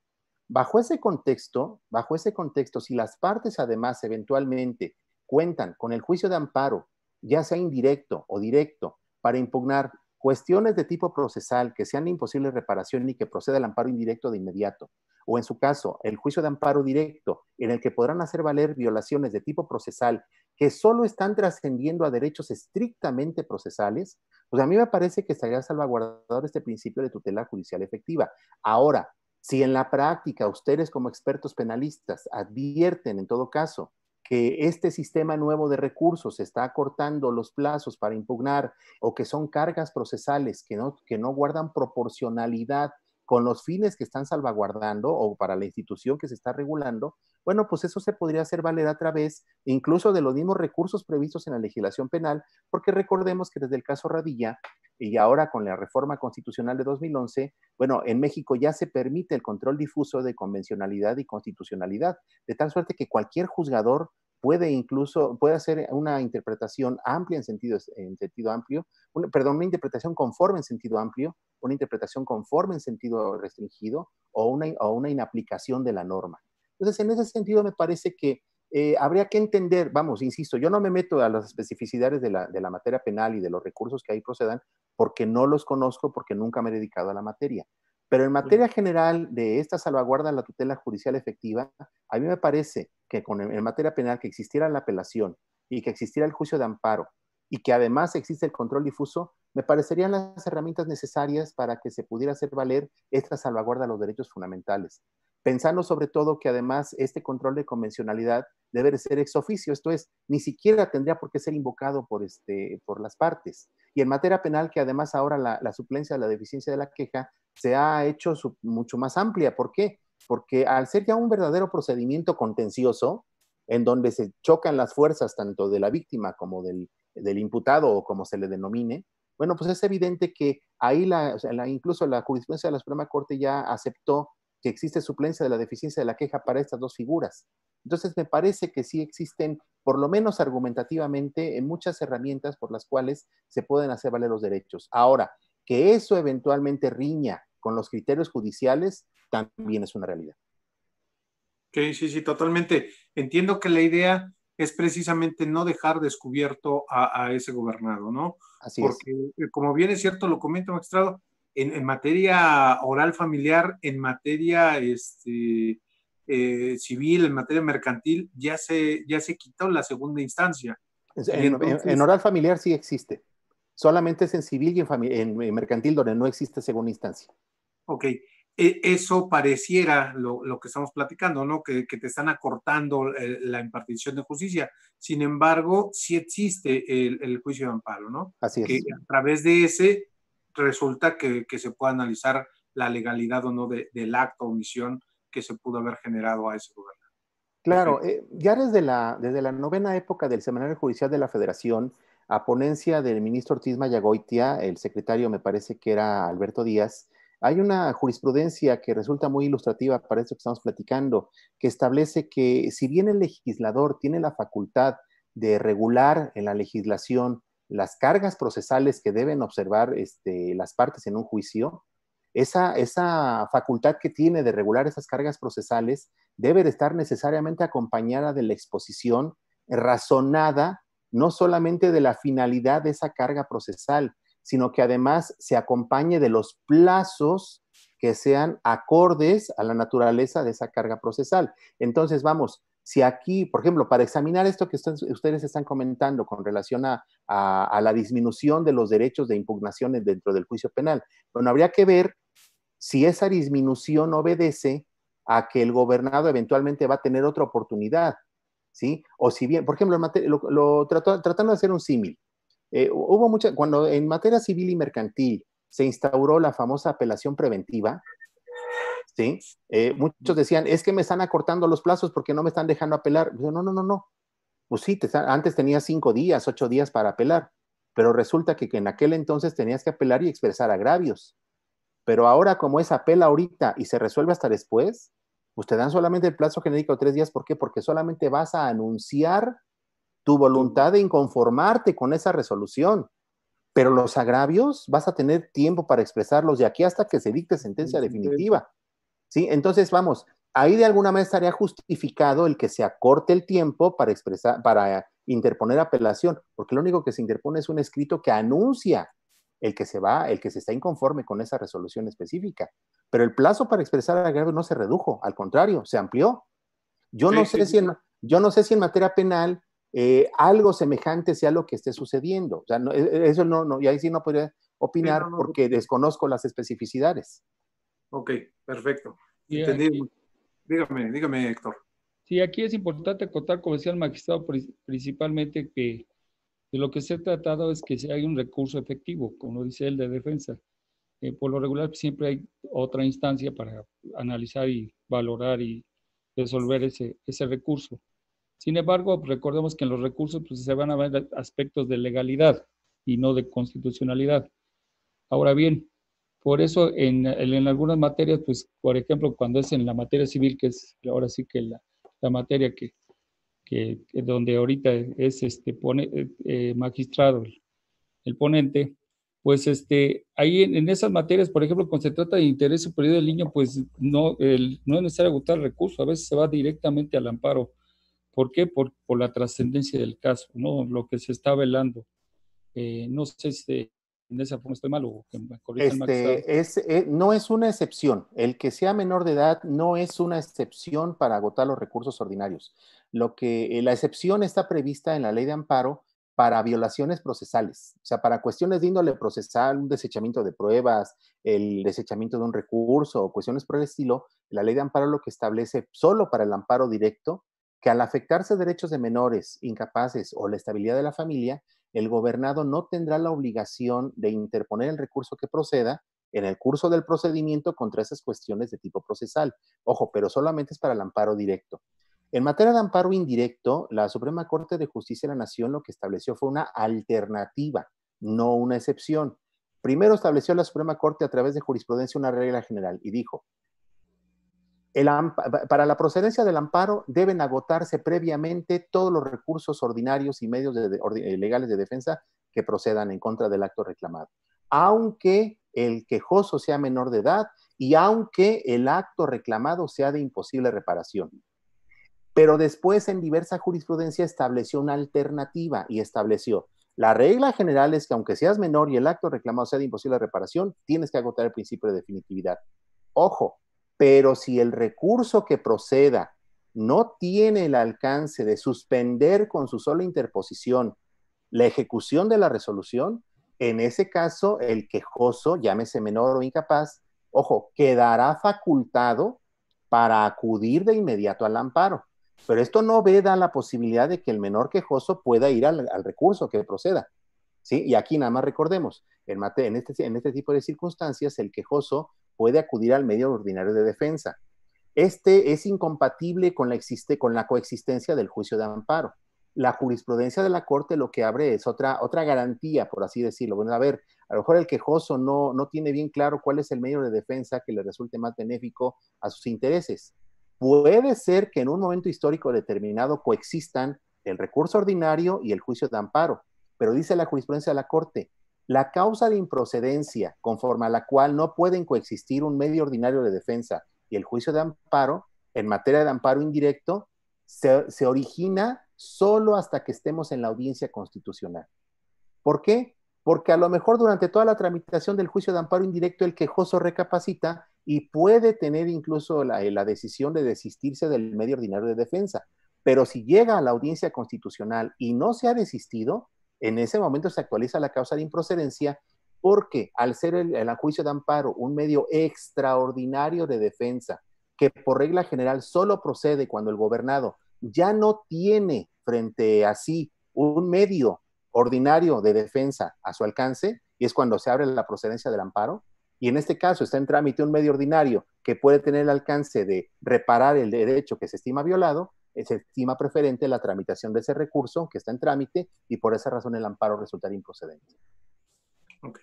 C: Bajo ese contexto, bajo ese contexto, si las partes además eventualmente cuentan con el juicio de amparo, ya sea indirecto o directo, para impugnar cuestiones de tipo procesal que sean de imposible reparación y que proceda el amparo indirecto de inmediato, o en su caso, el juicio de amparo directo, en el que podrán hacer valer violaciones de tipo procesal que solo están trascendiendo a derechos estrictamente procesales, pues a mí me parece que estaría salvaguardado este principio de tutela judicial efectiva. Ahora, si en la práctica ustedes como expertos penalistas advierten en todo caso que este sistema nuevo de recursos está acortando los plazos para impugnar o que son cargas procesales que no, que no guardan proporcionalidad con los fines que están salvaguardando o para la institución que se está regulando, bueno, pues eso se podría hacer valer a través incluso de los mismos recursos previstos en la legislación penal, porque recordemos que desde el caso Radilla y ahora con la reforma constitucional de 2011, bueno, en México ya se permite el control difuso de convencionalidad y constitucionalidad, de tal suerte que cualquier juzgador puede incluso, puede hacer una interpretación amplia en sentido, en sentido amplio, perdón, una interpretación conforme en sentido amplio, una interpretación conforme en sentido restringido o una, inaplicación de la norma. Entonces, en ese sentido, me parece que eh, habría que entender, vamos, insisto, yo no me meto a las especificidades de la materia penal y de los recursos que ahí procedan porque no los conozco, porque nunca me he dedicado a la materia. Pero en materia general de esta salvaguarda de la tutela judicial efectiva, a mí me parece que con, en materia penal que existiera la apelación y que existiera el juicio de amparo y que además existe el control difuso, me parecerían las herramientas necesarias para que se pudiera hacer valer esta salvaguarda de los derechos fundamentales. Pensando sobre todo que además este control de convencionalidad debe ser ex oficio, esto es, ni siquiera tendría por qué ser invocado por, este, por las partes. Y en materia penal, que además ahora la, suplencia de la deficiencia de la queja se ha hecho mucho más amplia. ¿Por qué? Porque al ser ya un verdadero procedimiento contencioso, en donde se chocan las fuerzas tanto de la víctima como del, imputado o como se le denomine, bueno, pues es evidente que ahí incluso la jurisprudencia de la Suprema Corte ya aceptó que existe suplencia de la deficiencia de la queja para estas dos figuras. Entonces, me parece que sí existen, por lo menos argumentativamente, muchas herramientas por las cuales se pueden hacer valer los derechos. Ahora, que eso eventualmente riña con los criterios judiciales, también es una realidad.
B: Sí, sí, sí, totalmente. Entiendo que la idea es precisamente no dejar descubierto a, ese gobernado, ¿no? Así Porque, eh, como bien es cierto, lo comento, magistrado, en, en, materia oral familiar, en materia este, eh, civil, en materia mercantil, ya se, ya se quitó la segunda instancia. En, oral
C: familiar sí existe. Solamente es en civil y en, mercantil donde no existe segunda instancia.
B: Ok. E, eso pareciera lo, que estamos platicando, ¿no? Que, te están acortando eh, la impartición de justicia. Sin embargo, sí existe el, juicio de amparo, ¿no? Así es. Que a través de ese resulta que, se puede analizar la legalidad o no del acto o omisión que se pudo haber generado a ese gobernador. Claro,
C: eh, ya desde la, desde la novena época del Semanario Judicial de la Federación, a ponencia del ministro Ortiz Mayagoitia, el secretario me parece que era Alberto Díaz, hay una jurisprudencia que resulta muy ilustrativa para esto que estamos platicando, que establece que si bien el legislador tiene la facultad de regular en la legislación las cargas procesales que deben observar este, las partes en un juicio, esa, esa facultad que tiene de regular esas cargas procesales debe de estar necesariamente acompañada de la exposición razonada, no solamente de la finalidad de esa carga procesal, sino que además se acompañe de los plazos que sean acordes a la naturaleza de esa carga procesal. Entonces, vamos, si aquí, por ejemplo, para examinar esto que ustedes están comentando con relación a, a, a la disminución de los derechos de impugnaciones dentro del juicio penal, bueno, habría que ver si esa disminución obedece a que el gobernado eventualmente va a tener otra oportunidad, ¿sí? O si bien, por ejemplo, lo, tratando de hacer un símil, eh, hubo mucha, cuando en materia civil y mercantil se instauró la famosa apelación preventiva, ¿sí? Eh, muchos decían, es que me están acortando los plazos porque no me están dejando apelar. no, no, no, no. Pues sí, antes tenías cinco días, ocho días para apelar, pero resulta que en aquel entonces tenías que apelar y expresar agravios. Pero ahora, como es apela ahorita y se resuelve hasta después, usted pues dan solamente el plazo genérico de tres días. ¿Por qué? Porque solamente vas a anunciar tu voluntad de inconformarte con esa resolución. Pero los agravios vas a tener tiempo para expresarlos de aquí hasta que se dicte sentencia definitiva. ¿Sí? Entonces, vamos, ahí de alguna manera estaría justificado el que se acorte el tiempo para expresar, para interponer apelación, porque lo único que se interpone es un escrito que anuncia el que se va, el que se está inconforme con esa resolución específica. Pero el plazo para expresar agravio no se redujo, al contrario, se amplió. Yo, no, sé si en, yo no sé si en materia penal eh, algo semejante sea lo que esté sucediendo. O sea, e, eso no, no, y ahí sí no podría opinar porque
A: desconozco las especificidades. Ok,
B: perfecto. Entendido. Dígame, dígame, Héctor.
A: Sí, aquí es importante acotar, como decía el magistrado, principalmente que de lo que se ha tratado es que si hay un recurso efectivo, como dice él, de defensa. Eh, por lo regular siempre hay otra instancia para analizar y valorar y resolver ese, ese recurso. Sin embargo, recordemos que en los recursos pues, se van a ver aspectos de legalidad y no de constitucionalidad. Ahora bien, por eso en, algunas materias, pues por ejemplo, cuando es en la materia civil, que es ahora sí que la materia que, donde ahorita es este pone, eh, eh, magistrado el, ponente, pues este, ahí en, esas materias, por ejemplo, cuando se trata de interés superior del niño, pues no, no es necesario agotar recursos, a veces se va directamente al amparo. ¿Por qué? Por, la trascendencia del caso, ¿no? Lo que se está velando. Eh, no sé si en esa forma estoy mal o que me este,
C: es, No es una excepción. El que sea menor de edad no es una excepción para agotar los recursos ordinarios lo que eh, la excepción está prevista en la ley de amparo para violaciones procesales, o sea, para cuestiones de índole procesal, un desechamiento de pruebas, el desechamiento de un recurso o cuestiones por el estilo, la ley de amparo lo que establece solo para el amparo directo, que al afectarse derechos de menores, incapaces o la estabilidad de la familia, el gobernado no tendrá la obligación de interponer el recurso que proceda en el curso del procedimiento contra esas cuestiones de tipo procesal. Ojo, pero solamente es para el amparo directo. En materia de amparo indirecto, la Suprema Corte de Justicia de la Nación lo que estableció fue una alternativa, no una excepción. Primero estableció la Suprema Corte a través de jurisprudencia una regla general y dijo, para la procedencia del amparo deben agotarse previamente todos los recursos ordinarios y medios eh, legales de defensa que procedan en contra del acto reclamado, aunque el quejoso sea menor de edad y aunque el acto reclamado sea de imposible reparación. Pero después en diversa jurisprudencia estableció una alternativa y estableció, la regla general es que aunque seas menor y el acto reclamado sea de imposible reparación, tienes que agotar el principio de definitividad. Ojo, pero si el recurso que proceda no tiene el alcance de suspender con su sola interposición la ejecución de la resolución, en ese caso el quejoso, llámese menor o incapaz, ojo, quedará facultado para acudir de inmediato al amparo. Pero esto no veda la posibilidad de que el menor quejoso pueda ir al, recurso que proceda. ¿sí? Y aquí nada más recordemos, en, este, en este tipo de circunstancias el quejoso puede acudir al medio ordinario de defensa. Este es incompatible con la, existe, con la coexistencia del juicio de amparo. La jurisprudencia de la Corte lo que abre es otra, otra garantía, por así decirlo. Bueno, a ver, a lo mejor el quejoso no, no tiene bien claro cuál es el medio de defensa que le resulte más benéfico a sus intereses puede ser que en un momento histórico determinado coexistan el recurso ordinario y el juicio de amparo, pero dice la jurisprudencia de la Corte, la causa de improcedencia conforme a la cual no pueden coexistir un medio ordinario de defensa y el juicio de amparo, en materia de amparo indirecto, se, origina solo hasta que estemos en la audiencia constitucional. ¿Por qué? Porque a lo mejor durante toda la tramitación del juicio de amparo indirecto el quejoso recapacita y puede tener incluso eh, la, decisión de desistirse del medio ordinario de defensa. Pero si llega a la audiencia constitucional y no se ha desistido, en ese momento se actualiza la causa de improcedencia porque al ser el, juicio de amparo un medio extraordinario de defensa, que por regla general solo procede cuando el gobernado ya no tiene frente a sí un medio ordinario de defensa a su alcance, y es cuando se abre la procedencia del amparo, y en este caso está en trámite un medio ordinario que puede tener el alcance de reparar el derecho que se estima violado, eh, se estima preferente la tramitación de ese recurso que está en trámite y por esa razón el amparo resultaría improcedente.
A: Ok,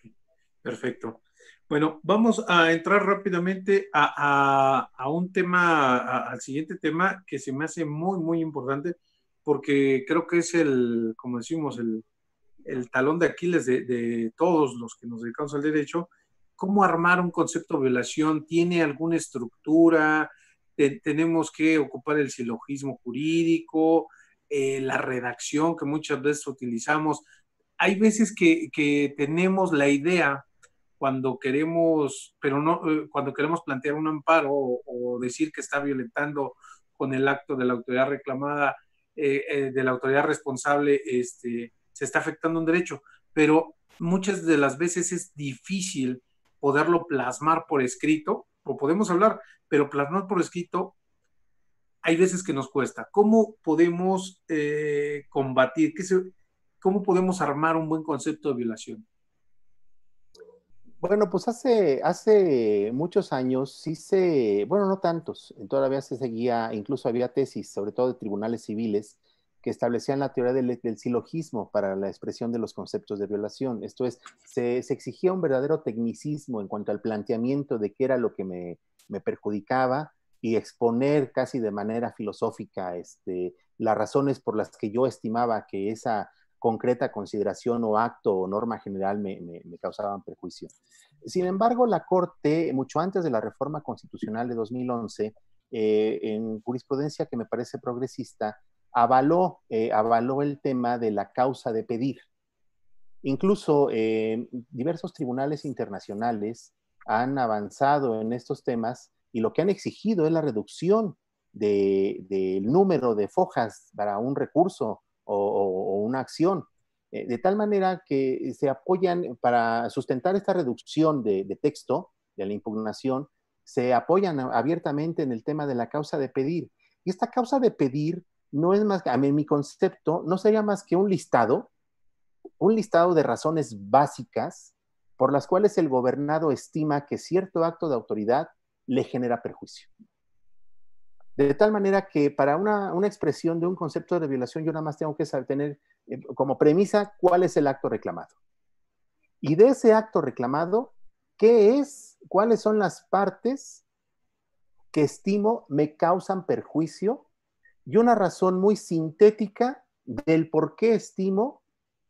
A: perfecto.
B: Bueno, vamos a entrar rápidamente a, a, un tema, al siguiente tema que se me hace muy, muy importante porque creo que es el, como decimos, el, el talón de Aquiles de, de todos los que nos dedicamos al derecho, cómo armar un concepto de violación, tiene alguna estructura, tenemos que ocupar el silogismo jurídico, eh, la redacción que muchas veces utilizamos. Hay veces que, tenemos la idea cuando queremos, pero no, eh, cuando queremos plantear un amparo o, decir que está violentando con el acto de la autoridad reclamada, eh, de la autoridad responsable, este, se está afectando un derecho. Pero muchas de las veces es difícil poderlo plasmar por escrito, o podemos hablar, pero plasmar por escrito hay veces que nos cuesta. ¿Cómo podemos eh, combatir? ¿Cómo podemos armar un buen concepto de violación?
C: Bueno, pues hace, hace muchos años sí se, bueno, no tantos, todavía se seguía, incluso había tesis, sobre todo de tribunales civiles, que establecían la teoría del, silogismo para la expresión de los conceptos de violación. Esto es, se, exigía un verdadero tecnicismo en cuanto al planteamiento de qué era lo que me, perjudicaba y exponer casi de manera filosófica este, las razones por las que yo estimaba que esa concreta consideración o acto o norma general me, causaban perjuicio. Sin embargo, la Corte, mucho antes de la reforma constitucional de 2011, eh, en jurisprudencia que me parece progresista, avaló, eh, avaló el tema de la causa de pedir. Incluso eh, diversos tribunales internacionales han avanzado en estos temas y lo que han exigido es la reducción del número de fojas para un recurso o, una acción, eh, de tal manera que se apoyan para sustentar esta reducción de, de texto de la impugnación, se apoyan abiertamente en el tema de la causa de pedir. Y esta causa de pedir no es más a mí mi concepto no sería más que un listado, un listado de razones básicas por las cuales el gobernado estima que cierto acto de autoridad le genera perjuicio. De tal manera que para una, expresión de un concepto de violación yo nada más tengo que saber, tener eh, como premisa cuál es el acto reclamado. Y de ese acto reclamado, ¿qué es? ¿Cuáles son las partes que estimo me causan perjuicio y una razón muy sintética del por qué estimo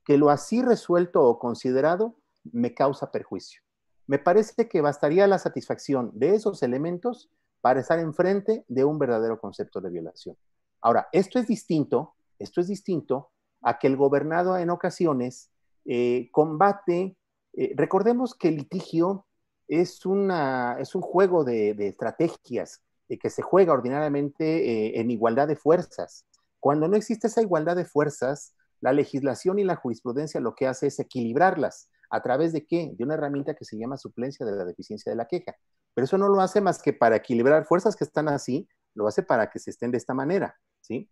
C: que lo así resuelto o considerado me causa perjuicio. Me parece que bastaría la satisfacción de esos elementos para estar enfrente de un verdadero concepto de violación. Ahora, esto es distinto, esto es distinto a que el gobernado en ocasiones eh, combate, eh, recordemos que el litigio es, una, es un juego de estrategias que se juega ordinariamente eh, en igualdad de fuerzas. Cuando no existe esa igualdad de fuerzas, la legislación y la jurisprudencia lo que hace es equilibrarlas. ¿A través de qué? De una herramienta que se llama suplencia de la deficiencia de la queja. Pero eso no lo hace más que para equilibrar fuerzas que están así, lo hace para que se estén de esta manera, ¿sí?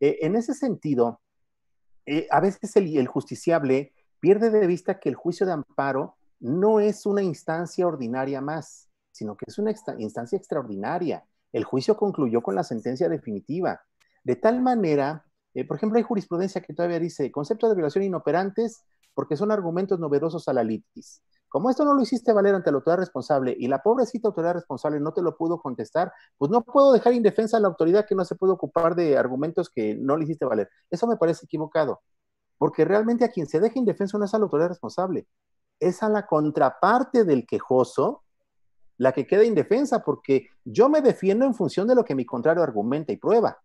C: Eh, en ese sentido, eh, a veces el, justiciable pierde de vista que el juicio de amparo no es una instancia ordinaria más, sino que es una instancia extraordinaria. El juicio concluyó con la sentencia definitiva. De tal manera, eh, por ejemplo, hay jurisprudencia que todavía dice concepto de violación inoperantes porque son argumentos novedosos a la litis. Como esto no lo hiciste valer ante la autoridad responsable y la pobrecita autoridad responsable no te lo pudo contestar, pues no puedo dejar indefensa a la autoridad que no se puede ocupar de argumentos que no le hiciste valer. Eso me parece equivocado, porque realmente a quien se deja indefensa no es a la autoridad responsable, es a la contraparte del quejoso la que queda indefensa, porque yo me defiendo en función de lo que mi contrario argumenta y prueba.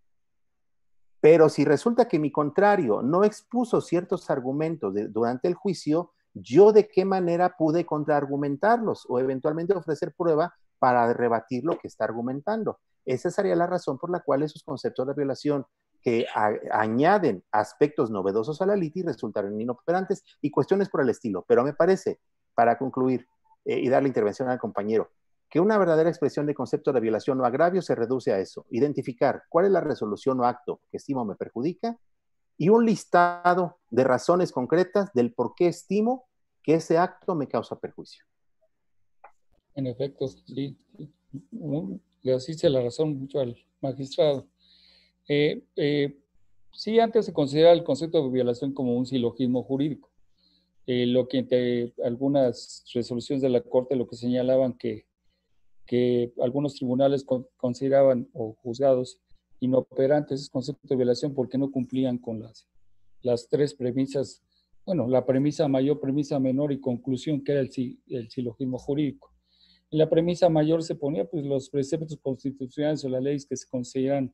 C: Pero si resulta que mi contrario no expuso ciertos argumentos durante el juicio, yo de qué manera pude contraargumentarlos o eventualmente ofrecer prueba para rebatir lo que está argumentando. Esa sería la razón por la cual esos conceptos de violación que añaden aspectos novedosos a la litis resultaron inoperantes y cuestiones por el estilo. Pero me parece, para concluir eh, y dar la intervención al compañero, que una verdadera expresión de concepto de violación o agravio se reduce a eso, identificar cuál es la resolución o acto que estimo me perjudica y un listado de razones concretas del por qué estimo que ese acto me causa perjuicio.
A: En efecto, le asiste la razón mucho al magistrado. Eh, eh, sí, antes se consideraba el concepto de violación como un silogismo jurídico. Eh, lo que algunas resoluciones de la Corte lo que señalaban que que algunos tribunales consideraban o juzgados inoperantes ese concepto de violación porque no cumplían con las, las tres premisas, bueno, la premisa mayor, premisa menor y conclusión, que era el, el silogismo jurídico. En la premisa mayor se ponía pues, los preceptos constitucionales o las leyes que se consideran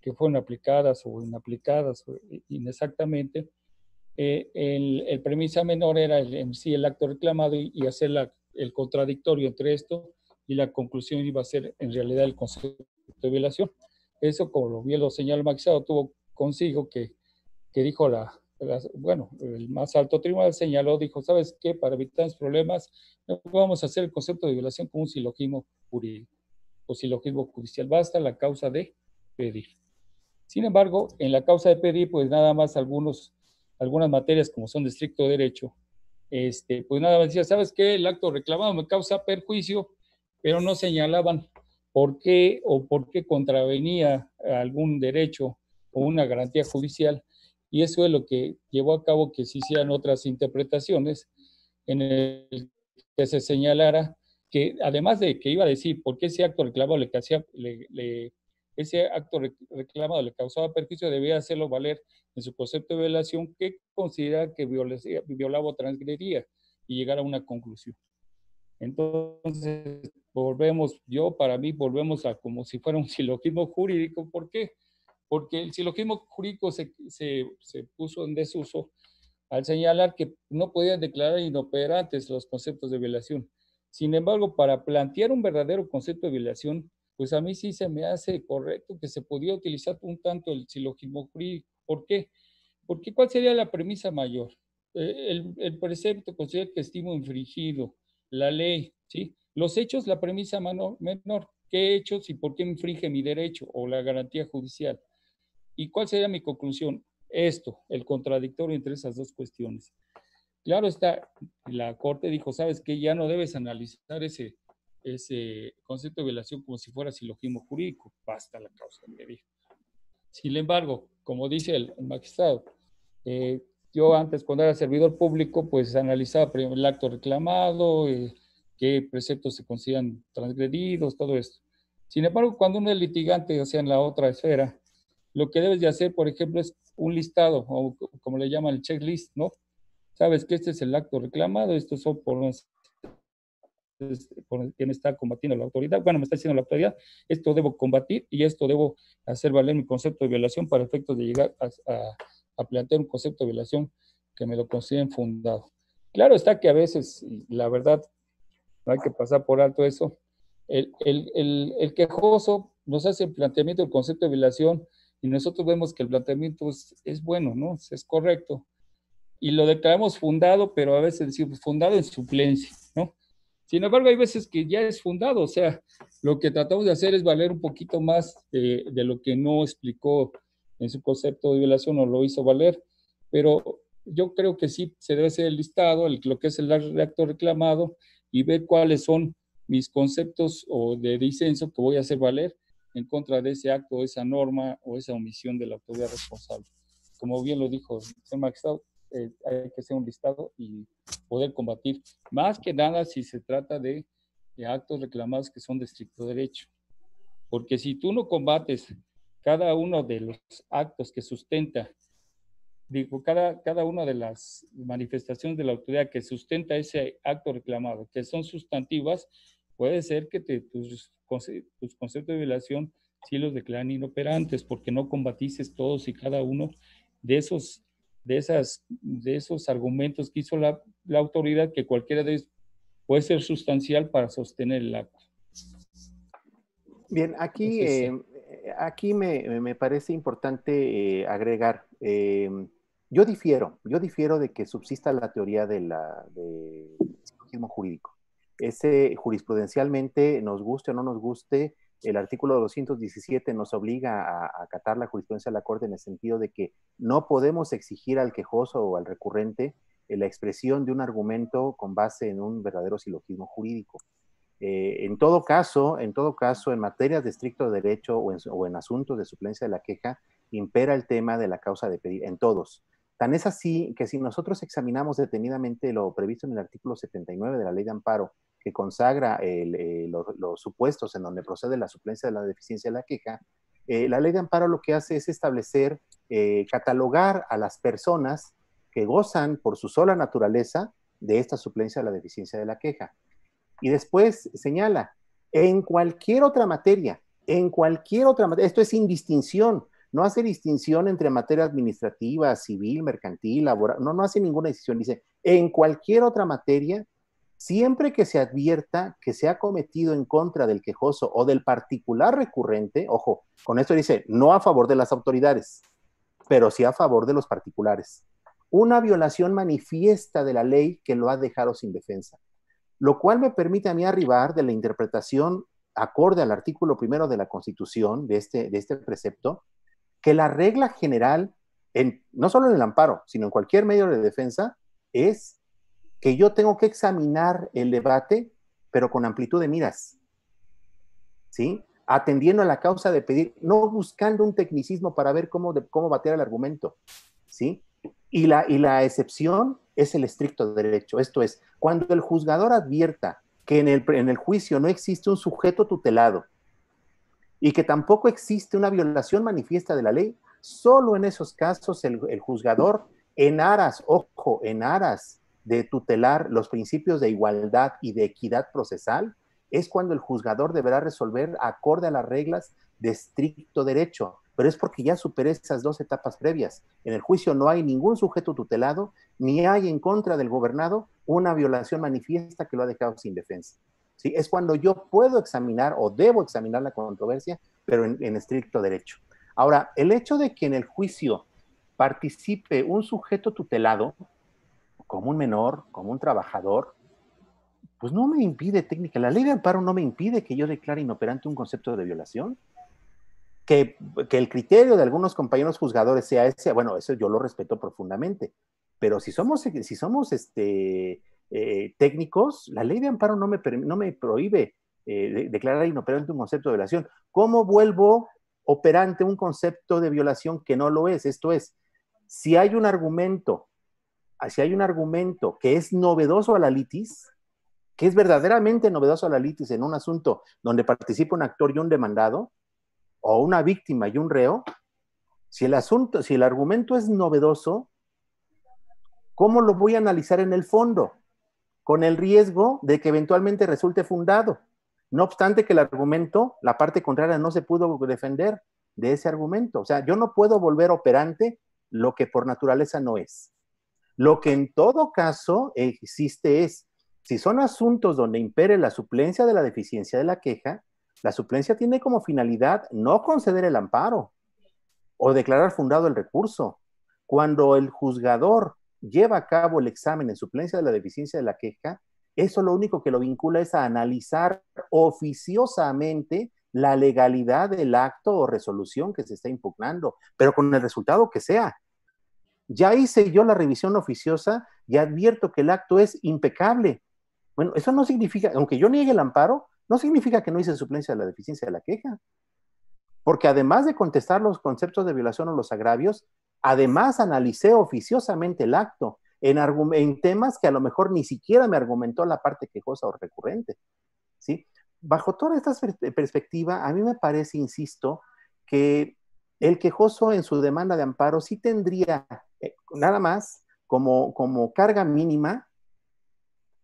A: que fueron aplicadas o inaplicadas o eh, inexactamente. Eh, el, premisa menor era el, en sí el acto reclamado y, hacer la, el contradictorio entre esto y la conclusión iba a ser en realidad el concepto de violación. Eso, como bien lo señaló maxado tuvo consigo que, que dijo la, bueno, el más alto tribunal señaló, dijo, ¿sabes qué? Para evitar problemas, no vamos a hacer el concepto de violación con un silogismo jurídico o silogismo judicial, basta la causa de pedir. Sin embargo, en la causa de pedir, pues nada más algunos, algunas materias como son de estricto derecho, este, pues nada más decía, ¿sabes qué? El acto reclamado me causa perjuicio, pero no señalaban por qué o por qué contravenía algún derecho o una garantía judicial. Y eso es lo que llevó a cabo que se hicieran otras interpretaciones en el que se señalara que además de que iba a decir por qué ese acto reclamado le, reclamado le causaba perjuicio, debía hacerlo valer en su concepto de violación que considera que violaba o transgredía y llegar a una conclusión. Entonces, volvemos, yo para mí volvemos a como si fuera un *laughs* silogismo jurídico. ¿Por qué? Porque el silogismo jurídico se, se, se puso en desuso al señalar que no podían declarar inoperantes los conceptos de violación. Sin embargo, para plantear un verdadero concepto de violación, pues a mí sí se me hace correcto que se podía utilizar un tanto el silogismo jurídico. ¿Por qué? Porque ¿cuál sería la premisa mayor? Eh, el, el, precepto considera que estimo infringido la ley, ¿sí? Los hechos, la premisa menor, ¿Qué hechos y por qué infringe mi derecho o la garantía judicial? ¿Y cuál sería mi conclusión? Esto, el contradictorio entre esas dos cuestiones. Claro está, la Corte dijo, sabes que ya no debes analizar ese, ese concepto de violación como si fuera silogismo jurídico, basta la causa, me dijo. Sin embargo, como dice el magistrado, eh, yo antes, cuando era servidor público, pues analizaba el acto reclamado, eh, qué preceptos se consideran transgredidos, todo esto. Sin embargo, cuando uno es litigante, o sea, en la otra esfera, lo que debes de hacer, por ejemplo, es un listado, o como le llaman el checklist, ¿no? Sabes que este es el acto reclamado, estos son por por quien está combatiendo la autoridad. Bueno, me está diciendo la autoridad, esto debo combatir y esto debo hacer valer mi concepto de violación para efectos de llegar a a plantear un concepto de violación que me lo consideren fundado. Claro está que a veces, la verdad, no hay que pasar por alto eso, el, quejoso nos hace el planteamiento del concepto de violación y nosotros vemos que el planteamiento es, bueno, ¿no? Es correcto. Y lo declaramos fundado, pero a veces decimos fundado en suplencia, ¿no? Sin embargo, hay veces que ya es fundado, o sea, lo que tratamos de hacer es valer un poquito más de lo que no explicó en su concepto de violación no lo hizo valer, pero yo creo que sí se debe hacer el listado, el, lo que es el acto reclamado y ver cuáles son mis conceptos o de disenso que voy a hacer valer en contra de ese acto, esa norma o esa omisión de la autoridad responsable. Como bien lo dijo el eh, hay que hacer un listado y poder combatir, más que nada si se trata de, de actos reclamados que son de estricto derecho. Porque si tú no combates cada uno de los actos que sustenta, digo, cada, cada una de las manifestaciones de la autoridad que sustenta ese acto reclamado, que son sustantivas, puede ser que tus, tus conceptos de violación sí los declaran inoperantes porque no combatices todos y cada uno de esos, de esas, de esos argumentos que hizo la, autoridad, que cualquiera de ellos puede ser sustancial para sostener el acto.
C: Bien, aquí aquí me, parece importante eh, agregar, em, yo difiero, yo difiero de que subsista la teoría del de silogismo jurídico. Ese jurisprudencialmente, nos guste o no nos guste, el artículo 217 nos obliga a, a, acatar la jurisprudencia de la Corte en el sentido de que no podemos exigir al quejoso o al recurrente eh, la expresión de un argumento con base en un verdadero silogismo jurídico. Eh, en todo caso, en todo caso, en materia de estricto derecho o en, asuntos de suplencia de la queja, impera el tema de la causa de pedir en todos. Tan es así que si nosotros examinamos detenidamente lo previsto en el artículo 79 de la Ley de Amparo, que consagra eh, los, supuestos en donde procede la suplencia de la deficiencia de la queja, eh, la Ley de Amparo lo que hace es establecer, catalogar a las personas que gozan por su sola naturaleza de esta suplencia de la deficiencia de la queja. Y después señala, en cualquier otra materia, en cualquier otra materia, esto es indistinción, no hace distinción entre materia administrativa, civil, mercantil, laboral, no, no hace ninguna distinción, dice, en cualquier otra materia, siempre que se advierta que se ha cometido en contra del quejoso o del particular recurrente, ojo, con esto dice, no a favor de las autoridades, pero sí a favor de los particulares, una violación manifiesta de la ley que lo ha dejado sin defensa lo cual me permite a mí arribar de la interpretación acorde al artículo primero de la Constitución, de este, de este precepto, que la regla general, no solo en el amparo, sino en cualquier medio de defensa, es que yo tengo que examinar el debate, pero con amplitud de miras, ¿sí? Atendiendo a la causa de pedir, no buscando un tecnicismo para ver cómo, de, cómo batear el argumento, ¿sí? Y la, y la excepción es el estricto derecho. Esto es, cuando el juzgador advierta que en el, juicio no existe un sujeto tutelado y que tampoco existe una violación manifiesta de la ley, solo en esos casos el, el juzgador, en aras, ojo, en aras de tutelar los principios de igualdad y de equidad procesal, es cuando el juzgador deberá resolver acorde a las reglas de estricto derecho, pero es porque ya superé esas dos etapas previas. En el juicio no hay ningún sujeto tutelado, ni hay en contra del gobernado una violación manifiesta que lo ha dejado sin defensa. ¿Sí? Es cuando yo puedo examinar o debo examinar la controversia, pero en, estricto derecho. Ahora, el hecho de que en el juicio participe un sujeto tutelado, como un menor, como un trabajador, pues no me impide técnica. La ley de amparo no me impide que yo declare inoperante un concepto de violación que, el criterio de algunos compañeros juzgadores sea ese, bueno, eso yo lo respeto profundamente, pero si somos, si somos este, eh, técnicos, la ley de amparo no me, no me prohíbe eh, declarar inoperante un concepto de violación. ¿Cómo vuelvo operante un concepto de violación que no lo es? Esto es, si hay un argumento, si hay un argumento que es novedoso a la litis, que es verdaderamente novedoso a la litis en un asunto donde participa un actor y un demandado, o una víctima y un reo, si el asunto, si el argumento es novedoso, ¿cómo lo voy a analizar en el fondo? Con el riesgo de que eventualmente resulte fundado. No obstante que el argumento, la parte contraria no se pudo defender de ese argumento. O sea, yo no puedo volver operante lo que por naturaleza no es. Lo que en todo caso existe es, si son asuntos donde impere la suplencia de la deficiencia de la queja, la suplencia tiene como finalidad no conceder el amparo o declarar fundado el recurso. Cuando el juzgador lleva a cabo el examen en suplencia de la deficiencia de la queja, eso lo único que lo vincula es a analizar oficiosamente la legalidad del acto o resolución que se está impugnando, pero con el resultado que sea. Ya hice yo la revisión oficiosa y advierto que el acto es impecable. Bueno, eso no significa, aunque yo niegue el amparo, no significa que no hice suplencia de la deficiencia de la queja. Porque además de contestar los conceptos de violación o los agravios, además analicé oficiosamente el acto en, temas que a lo mejor ni siquiera me argumentó la parte quejosa o recurrente. ¿sí? Bajo toda esta perspectiva, a mí me parece, insisto, que el quejoso en su demanda de amparo sí tendría eh, nada más como, como carga mínima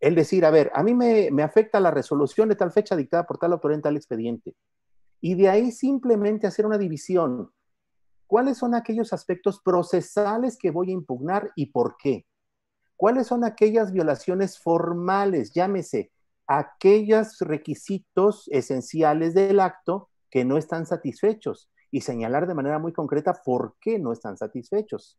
C: el decir, a ver, a mí me, afecta la resolución de tal fecha dictada por tal autoridad en tal expediente. Y de ahí simplemente hacer una división. ¿Cuáles son aquellos aspectos procesales que voy a impugnar y por qué? ¿Cuáles son aquellas violaciones formales, llámese, aquellos requisitos esenciales del acto que no están satisfechos? Y señalar de manera muy concreta por qué no están satisfechos.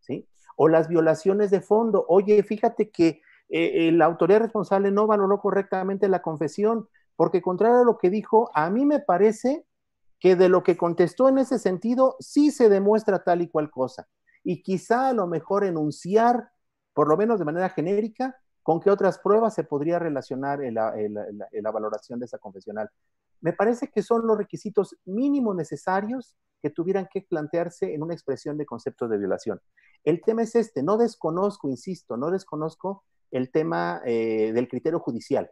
C: ¿Sí? O las violaciones de fondo. Oye, fíjate que eh, eh, la autoridad responsable no valoró correctamente la confesión, porque contrario a lo que dijo, a mí me parece que de lo que contestó en ese sentido sí se demuestra tal y cual cosa. Y quizá a lo mejor enunciar, por lo menos de manera genérica, con qué otras pruebas se podría relacionar la, valoración de esa confesional. Me parece que son los requisitos mínimos necesarios que tuvieran que plantearse en una expresión de conceptos de violación. El tema es este, no desconozco, insisto, no desconozco el tema eh, del criterio judicial.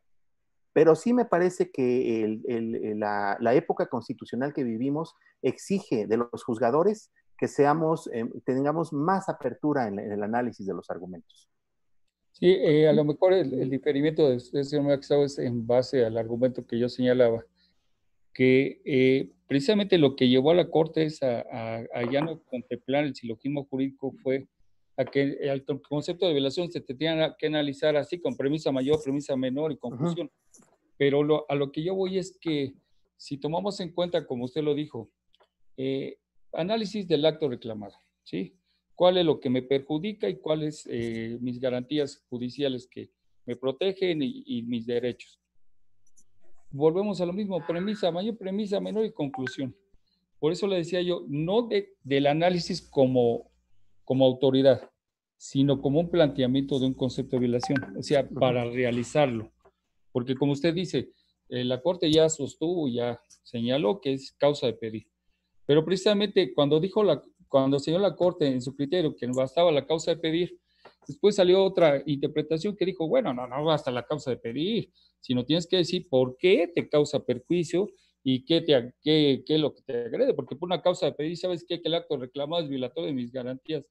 C: Pero sí me parece que la, época constitucional que vivimos exige de los juzgadores que seamos, em, tengamos más apertura en, el análisis de los argumentos.
A: Sí, eh, a lo mejor el, diferimiento de ese señor es en base al argumento que yo señalaba, que eh, precisamente lo que llevó a la Corte es a, a ya no contemplar el silogismo jurídico fue a que el concepto de violación se te que analizar así, con premisa mayor, premisa menor y conclusión. Pero a lo que yo voy es que si tomamos en cuenta, como usted lo dijo, eh, análisis del acto reclamado, ¿sí? ¿Cuál es lo que me perjudica y cuáles eh, mis garantías judiciales que me protegen y, mis derechos? Volvemos a lo mismo, premisa mayor, premisa menor y conclusión. Por eso le decía yo, no del análisis como como autoridad, sino como un planteamiento de un concepto de violación, o sea, para realizarlo. Porque como usted dice, eh, la Corte ya sostuvo, ya señaló que es causa de pedir. Pero precisamente cuando dijo la, cuando señaló la Corte en su criterio que no bastaba la causa de pedir, después salió otra interpretación que dijo, bueno, no, no basta la causa de pedir, sino tienes que decir por qué te causa perjuicio y qué, te, qué, qué es lo que te agrede, porque por una causa de pedir, ¿sabes qué? Que el acto reclamado es violatorio de mis garantías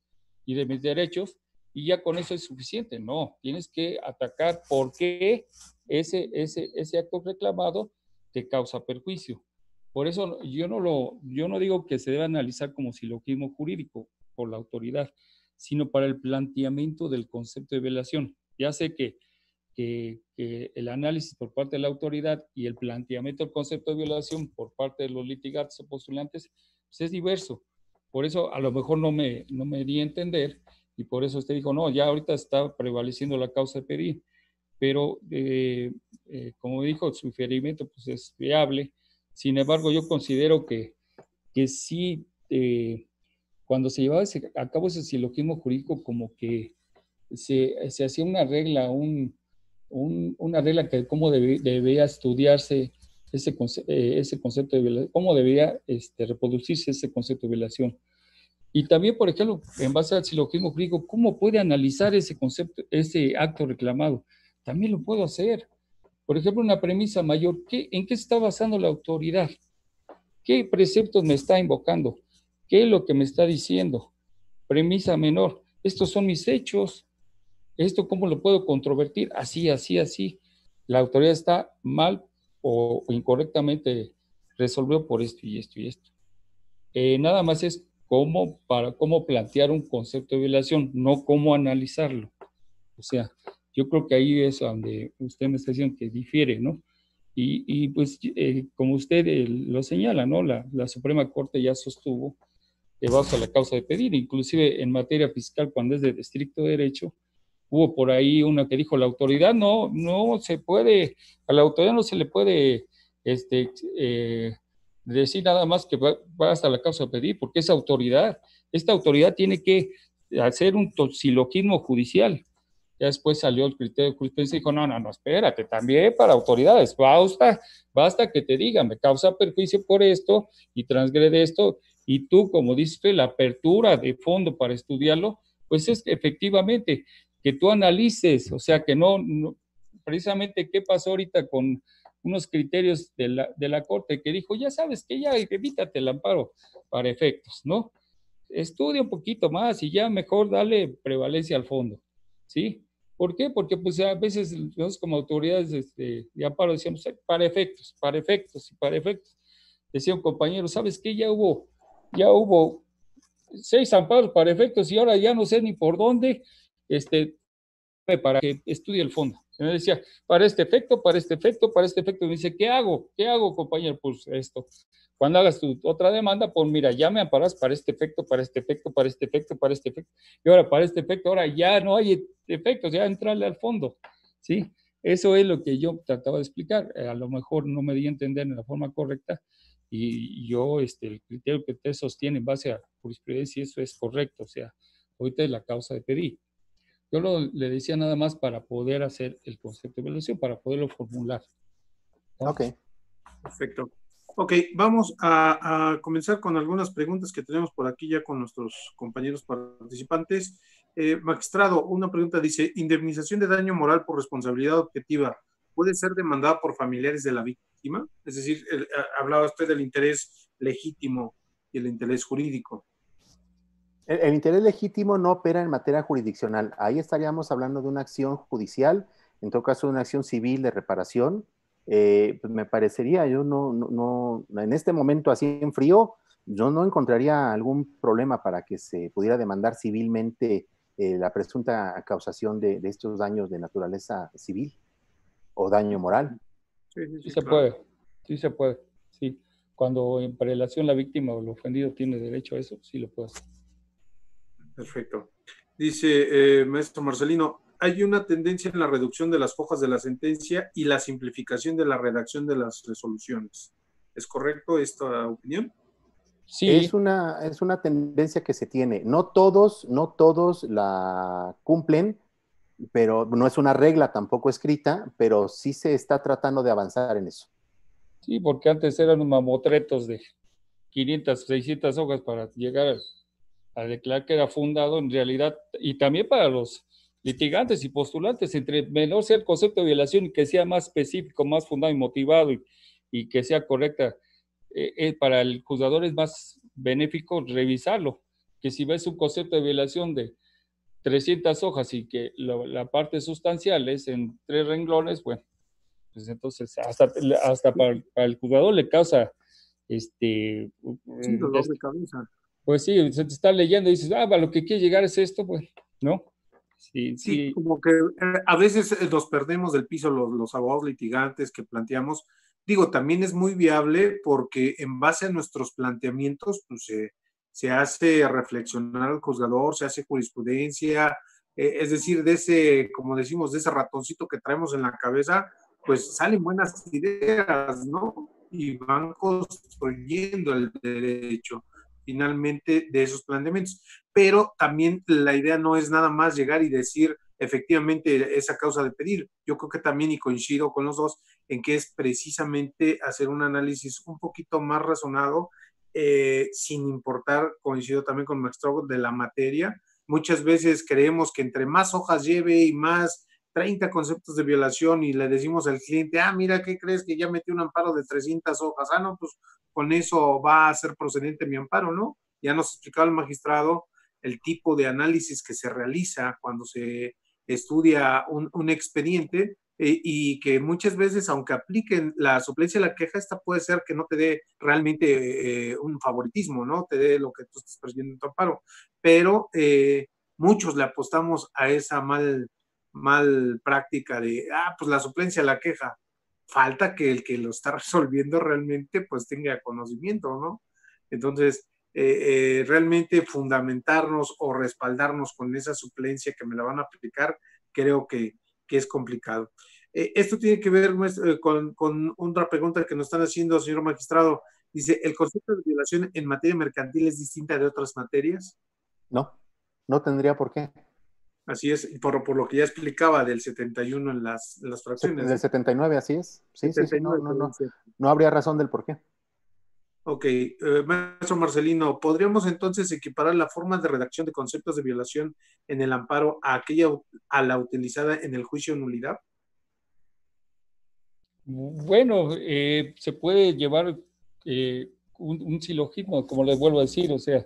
A: y de mis derechos y ya con eso es suficiente. No, tienes que atacar por qué ese, ese, ese acto reclamado te causa perjuicio. Por eso yo no, lo, yo no digo que se debe analizar como silogismo jurídico por la autoridad, sino para el planteamiento del concepto de violación. Ya sé que, el análisis por parte de la autoridad y el planteamiento del concepto de violación por parte de los litigantes o postulantes pues, es diverso, por eso a lo mejor no me, no di a entender y por eso usted dijo, no, ya ahorita está prevaleciendo la causa de pedir. pero eh, eh, como dijo, su inferimiento pues, es viable. Sin embargo, yo considero que, que sí, eh, cuando se llevaba a cabo ese silogismo jurídico, como que se, hacía una regla, una regla que cómo debía estudiarse ese, eh, ese concepto de violación, cómo debería este, reproducirse ese concepto de violación. Y también, por ejemplo, en base al silogismo jurídico, ¿cómo puede analizar ese concepto, ese acto reclamado? También lo puedo hacer. Por ejemplo, una premisa mayor, ¿qué, ¿en qué está basando la autoridad? ¿Qué preceptos me está invocando? ¿Qué es lo que me está diciendo? Premisa menor, estos son mis hechos, esto cómo lo puedo controvertir, así, así, así. La autoridad está mal o, incorrectamente resolvió por esto y esto y esto. Eh, nada más es cómo, para, cómo plantear un concepto de violación, no cómo analizarlo. O sea, yo creo que ahí es donde usted me está diciendo que difiere, ¿no? Y, y pues eh, como usted eh, lo señala, ¿no? La, la, Suprema Corte ya sostuvo que a la causa de pedir, inclusive en materia fiscal cuando es de estricto derecho, Hubo por ahí una que dijo, la autoridad no, no se puede, a la autoridad no se le puede este, eh, decir nada más que va, hasta la causa a pedir, porque esa autoridad. Esta autoridad tiene que hacer un toxiloquismo judicial. Ya después salió el criterio jurisprudencia y dijo, no, no, no, espérate, también para autoridades, basta, basta que te digan, me causa perjuicio por esto y transgrede esto, y tú, como dices, la apertura de fondo para estudiarlo, pues es que efectivamente que tú analices, o sea, que no, precisamente qué pasó ahorita con unos criterios de la, Corte que dijo, ya sabes que ya evítate el amparo para efectos, ¿no? Estudia un poquito más y ya mejor dale prevalencia al fondo, ¿sí? ¿Por qué? Porque pues a veces nosotros como autoridades este, de amparo decíamos, eh, para efectos, para efectos y para efectos. Decía un compañero, ¿sabes qué? Ya hubo, ya hubo seis amparos para efectos y ahora ya no sé ni por dónde este, para que estudie el fondo. me decía, para este efecto, para este efecto, para este efecto. me dice, ¿qué hago? ¿Qué hago, compañero? Pues esto. Cuando hagas tu otra demanda, pues mira, ya me amparas para este efecto, para este efecto, para este efecto, para este efecto. Y ahora para este efecto, ahora ya no hay efectos, ya entrarle al fondo. ¿Sí? Eso es lo que yo trataba de explicar. Eh, a lo mejor no me di a entender de la forma correcta y yo, este, el criterio que usted sostiene en base a jurisprudencia, eso es correcto. O sea, ahorita es la causa de pedir. Yo lo, le decía nada más para poder hacer el concepto de evaluación, para poderlo formular.
B: Ok. Perfecto. Ok, vamos a, comenzar con algunas preguntas que tenemos por aquí ya con nuestros compañeros participantes. Eh, magistrado, una pregunta dice, indemnización de daño moral por responsabilidad objetiva puede ser demandada por familiares de la víctima? Es decir, hablaba usted del interés legítimo y el interés jurídico.
C: El, interés legítimo no opera en materia jurisdiccional. Ahí estaríamos hablando de una acción judicial, en todo caso una acción civil de reparación. Eh, pues, me parecería, yo no, no, en este momento así en frío, yo no encontraría algún problema para que se pudiera demandar civilmente eh, la presunta causación de, estos daños de naturaleza civil o daño moral.
A: Sí, sí, se puede, sí se puede, sí. Cuando en prelación la víctima o el ofendido tiene derecho a eso, sí lo puede hacer.
B: Perfecto. Dice, eh, maestro Marcelino, hay una tendencia en la reducción de las hojas de la sentencia y la simplificación de la redacción de las resoluciones. ¿Es correcto esta opinión?
A: Sí. Es
C: una, es una tendencia que se tiene. No todos, no todos la cumplen, pero no es una regla tampoco escrita, pero sí se está tratando de avanzar
A: en eso. Sí, porque antes eran mamotretos de 500, 600 hojas para llegar a a declarar que era fundado en realidad, y también para los litigantes y postulantes, entre menor sea el concepto de violación y que sea más específico, más fundado y motivado y, que sea correcta, eh, eh, para el juzgador es más benéfico revisarlo, que si ves un concepto de violación de 300 hojas y que la parte sustancial es en tres renglones, bueno, pues entonces hasta, hasta para, el juzgador le causa este... dolor de cabeza pues sí, se te está leyendo y dices, ah, lo que quiere llegar es esto, pues, ¿no?
B: Sí, sí, como que eh, a veces eh, nos perdemos del piso los, abogados litigantes que planteamos. Digo, también es muy viable porque en base a nuestros planteamientos, pues se hace reflexionar al juzgador, se hace jurisprudencia, eh, es decir, de ese, como decimos, de ese ratoncito que traemos en la cabeza, pues salen buenas ideas, ¿no? Y van construyendo el derecho finalmente de esos planteamientos. Pero también la idea no es nada más llegar y decir efectivamente esa causa de pedir. Yo creo que también, y coincido con los dos, en que es precisamente hacer un análisis un poquito más razonado, eh, sin importar, coincido también con Maestro, de la materia. Muchas veces creemos que entre más hojas lleve y más 30 conceptos de violación y le decimos al cliente, ah, mira, ¿qué crees que ya metí un amparo de 300 hojas? Ah, no, pues con eso va a ser procedente mi amparo, ¿no? Ya nos explicado el magistrado el tipo de análisis que se realiza cuando se estudia un, expediente eh, y que muchas veces, aunque apliquen la suplencia a la queja, esta puede ser que no te dé realmente eh, un favoritismo, ¿no? Te dé lo que tú estás perdiendo en tu amparo. Pero eh, muchos le apostamos a esa mal, mal práctica de, ah, pues la suplencia de la queja falta que el que lo está *laughs* resolviendo realmente pues tenga conocimiento, ¿no? Entonces, eh, eh, realmente fundamentarnos o respaldarnos con esa suplencia que me la van a aplicar, creo que, es complicado. Eh, esto tiene que ver pues, con, con, otra pregunta que nos están haciendo, señor magistrado. Dice, ¿el concepto de violación en materia mercantil es distinta de otras materias?
C: No, no tendría por qué.
B: Así es, por, lo que ya explicaba del 71 en las, en las fracciones. Del
C: 79, así es. Sí, sí, no, habría razón del por qué.
B: Ok, eh, maestro Marcelino, ¿podríamos entonces equiparar la forma de redacción de conceptos de violación en el amparo a aquella a la utilizada en el juicio de nulidad?
A: Bueno, eh, se puede llevar eh, un, silogismo, como les vuelvo a decir, o sea,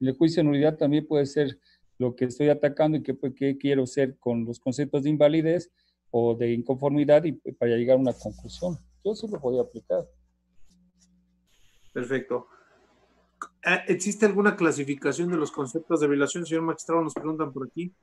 A: el juicio de nulidad también puede ser lo que estoy atacando y qué, pues, qué quiero hacer con los conceptos de invalidez o de inconformidad y pues, para llegar a una conclusión. Yo sí lo podía aplicar. Perfecto. Ah,
B: ¿Existe alguna clasificación de los conceptos de violación? Señor magistrado, nos preguntan por aquí.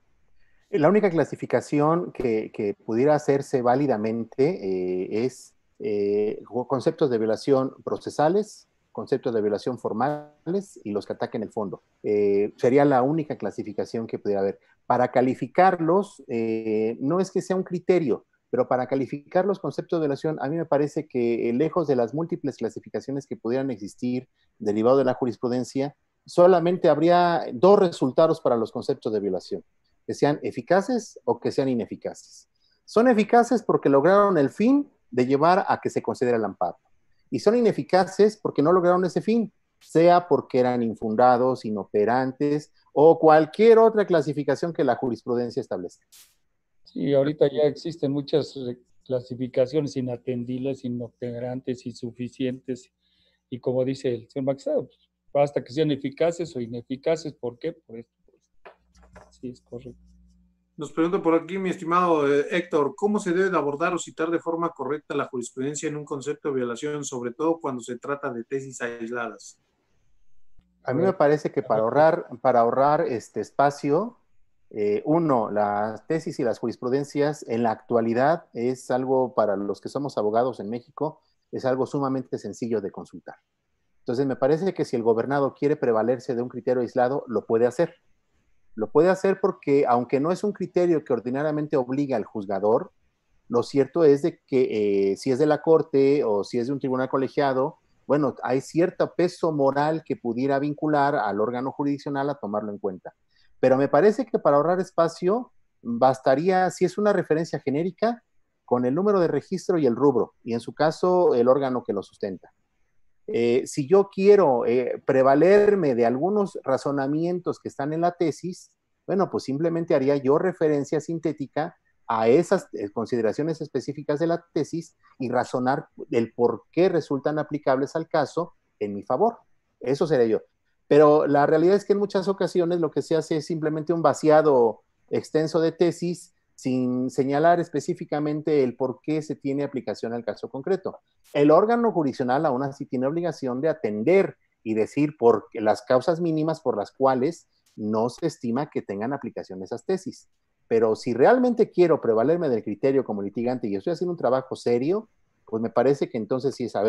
B: Eh, la
C: única clasificación que, pudiera hacerse válidamente eh, es eh, conceptos de violación procesales, conceptos de violación formales y los que ataquen el fondo. Eh, sería la única clasificación que pudiera haber. Para calificarlos, eh, no es que sea un criterio, pero para calificar los conceptos de violación, a mí me parece que eh, lejos de las múltiples clasificaciones que pudieran existir derivado de la jurisprudencia, solamente habría dos resultados para los conceptos de violación, que sean eficaces o que sean ineficaces. Son eficaces porque lograron el fin de llevar a que se considere el amparo y son ineficaces porque no lograron ese fin, sea porque eran infundados, inoperantes o cualquier otra clasificación que la jurisprudencia establezca.
A: Sí, ahorita ya existen muchas clasificaciones inatendibles, inoperantes, insuficientes y como dice el señor Maxado, pues, basta que sean eficaces o ineficaces, ¿por qué? Por pues sí, es correcto. Nos
B: pregunta por aquí, mi estimado eh, Héctor, ¿cómo se debe de abordar o citar de forma correcta la jurisprudencia en un concepto de violación, sobre todo cuando se trata de tesis aisladas? A
C: mí me parece que para ahorrar, para ahorrar este espacio, eh, uno, las tesis y las jurisprudencias en la actualidad es algo para los que somos abogados en México, es algo sumamente sencillo de consultar. Entonces, me parece que si el gobernado quiere prevalerse de un criterio aislado, lo puede hacer lo puede hacer porque, aunque no es un criterio que ordinariamente obliga al juzgador, lo cierto es de que eh, si es de la corte o si es de un tribunal colegiado, bueno, hay cierto peso moral que pudiera vincular al órgano jurisdiccional a tomarlo en cuenta. Pero me parece que para ahorrar espacio bastaría, si es una referencia genérica, con el número de registro y el rubro, y en su caso el órgano que lo sustenta. Eh, si yo quiero eh, prevalerme de algunos razonamientos que están en la tesis, bueno, pues simplemente haría yo referencia sintética a esas eh, consideraciones específicas de la tesis y razonar el por qué resultan aplicables al caso en mi favor. Eso sería yo. Pero la realidad es que en muchas ocasiones lo que se hace es simplemente un vaciado extenso de tesis sin señalar específicamente el por qué se tiene aplicación al caso concreto. El órgano jurisdiccional aún así tiene obligación de atender y decir por las causas mínimas por las cuales no se estima que tengan aplicación esas tesis. Pero si realmente quiero prevalerme del criterio como litigante y estoy haciendo un trabajo serio, pues me parece que entonces sí es, a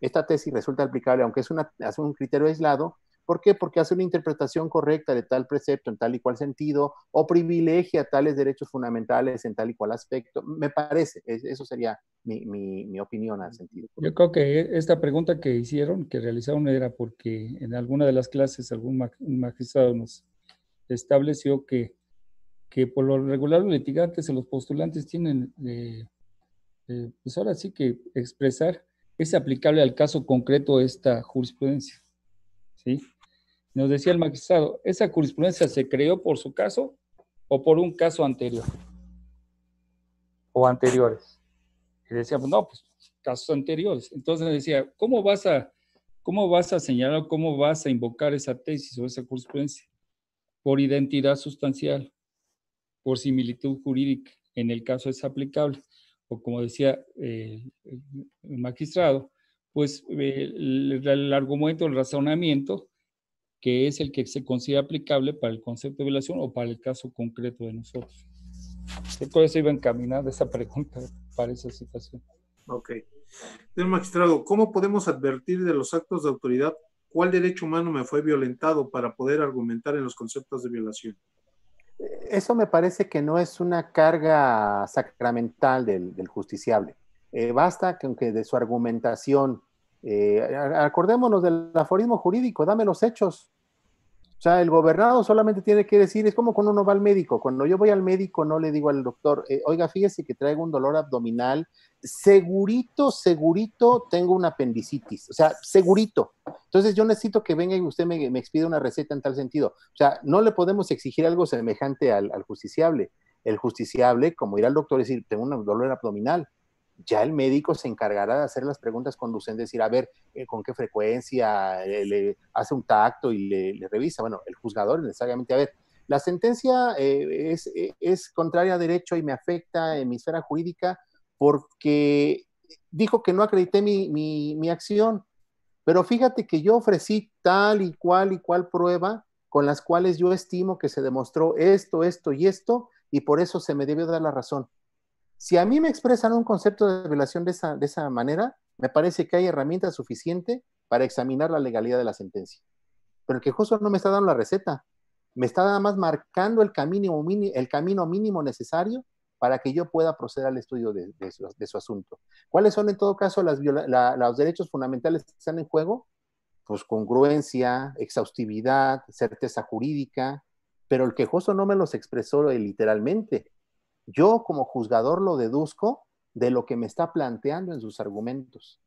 C: esta tesis resulta aplicable, aunque es, es un criterio aislado, ¿Por qué? Porque hace una interpretación correcta de tal precepto en tal y cual sentido o privilegia tales derechos fundamentales en tal y cual aspecto. Me parece, eso sería mi, opinión al
B: sentido.
A: Yo creo que esta pregunta que hicieron, que realizaron, era porque en alguna de las clases algún magistrado nos estableció que, por lo regular los litigantes y los postulantes tienen, pues ahora sí que expresar es aplicable al caso concreto esta jurisprudencia. ¿sí? Nos decía el magistrado, ¿esa jurisprudencia se creó por su caso o por un caso anterior? O anteriores. Y decíamos, pues, no, pues casos anteriores. Entonces decía, ¿cómo vas a, cómo vas a señalar, cómo vas a invocar esa tesis o esa jurisprudencia? Por identidad sustancial, por similitud jurídica, en el caso es aplicable. O como decía eh, el magistrado, pues eh, el, argumento, el razonamiento que es el que se considera aplicable para el concepto de violación o para el caso concreto de nosotros. Entonces iba encaminada esa *laughs* pregunta para esa situación.
B: Ok. Señor magistrado, ¿cómo podemos advertir de los actos de autoridad cuál derecho humano me fue violentado para poder argumentar en los conceptos de violación?
C: Eso me parece que no es una carga sacramental del, justiciable. Eh, basta que, aunque de su argumentación, eh, acordémonos del aforismo jurídico, dame los hechos, o sea, el gobernado solamente tiene que decir, es como cuando uno va al médico. Cuando yo voy al médico, no le digo al doctor, eh, oiga, fíjese que traigo un dolor abdominal, segurito, segurito, tengo una apendicitis. O sea, segurito. Entonces yo necesito que venga y usted me, me expida una receta en tal sentido. O sea, no le podemos exigir algo semejante al, justiciable. El justiciable, como ir al doctor, es decir, tengo un dolor abdominal ya el médico se encargará de hacer las preguntas conducentes, decir, a ver, eh, con qué frecuencia eh, le, hace un tacto y le, revisa. Bueno, el juzgador necesariamente, a ver, la sentencia eh, es, contraria a derecho y me afecta en mi esfera jurídica porque dijo que no acredité mi, mi acción, pero fíjate que yo ofrecí tal y cual y cual prueba con las cuales yo estimo que se demostró esto, esto y esto, y por eso se me debe dar la razón. Si a mí me expresan un concepto de violación de esa, manera, me parece que hay herramienta suficiente para examinar la legalidad de la sentencia. Pero el quejoso no me está dando la receta, me está nada más marcando el camino, el camino mínimo necesario para que yo pueda proceder al estudio de, su, asunto. ¿Cuáles son en todo caso los derechos fundamentales que están en juego? Pues congruencia, exhaustividad, certeza jurídica, pero el quejoso no me los expresó literalmente. Yo como juzgador lo deduzco de lo que me está planteando en sus argumentos.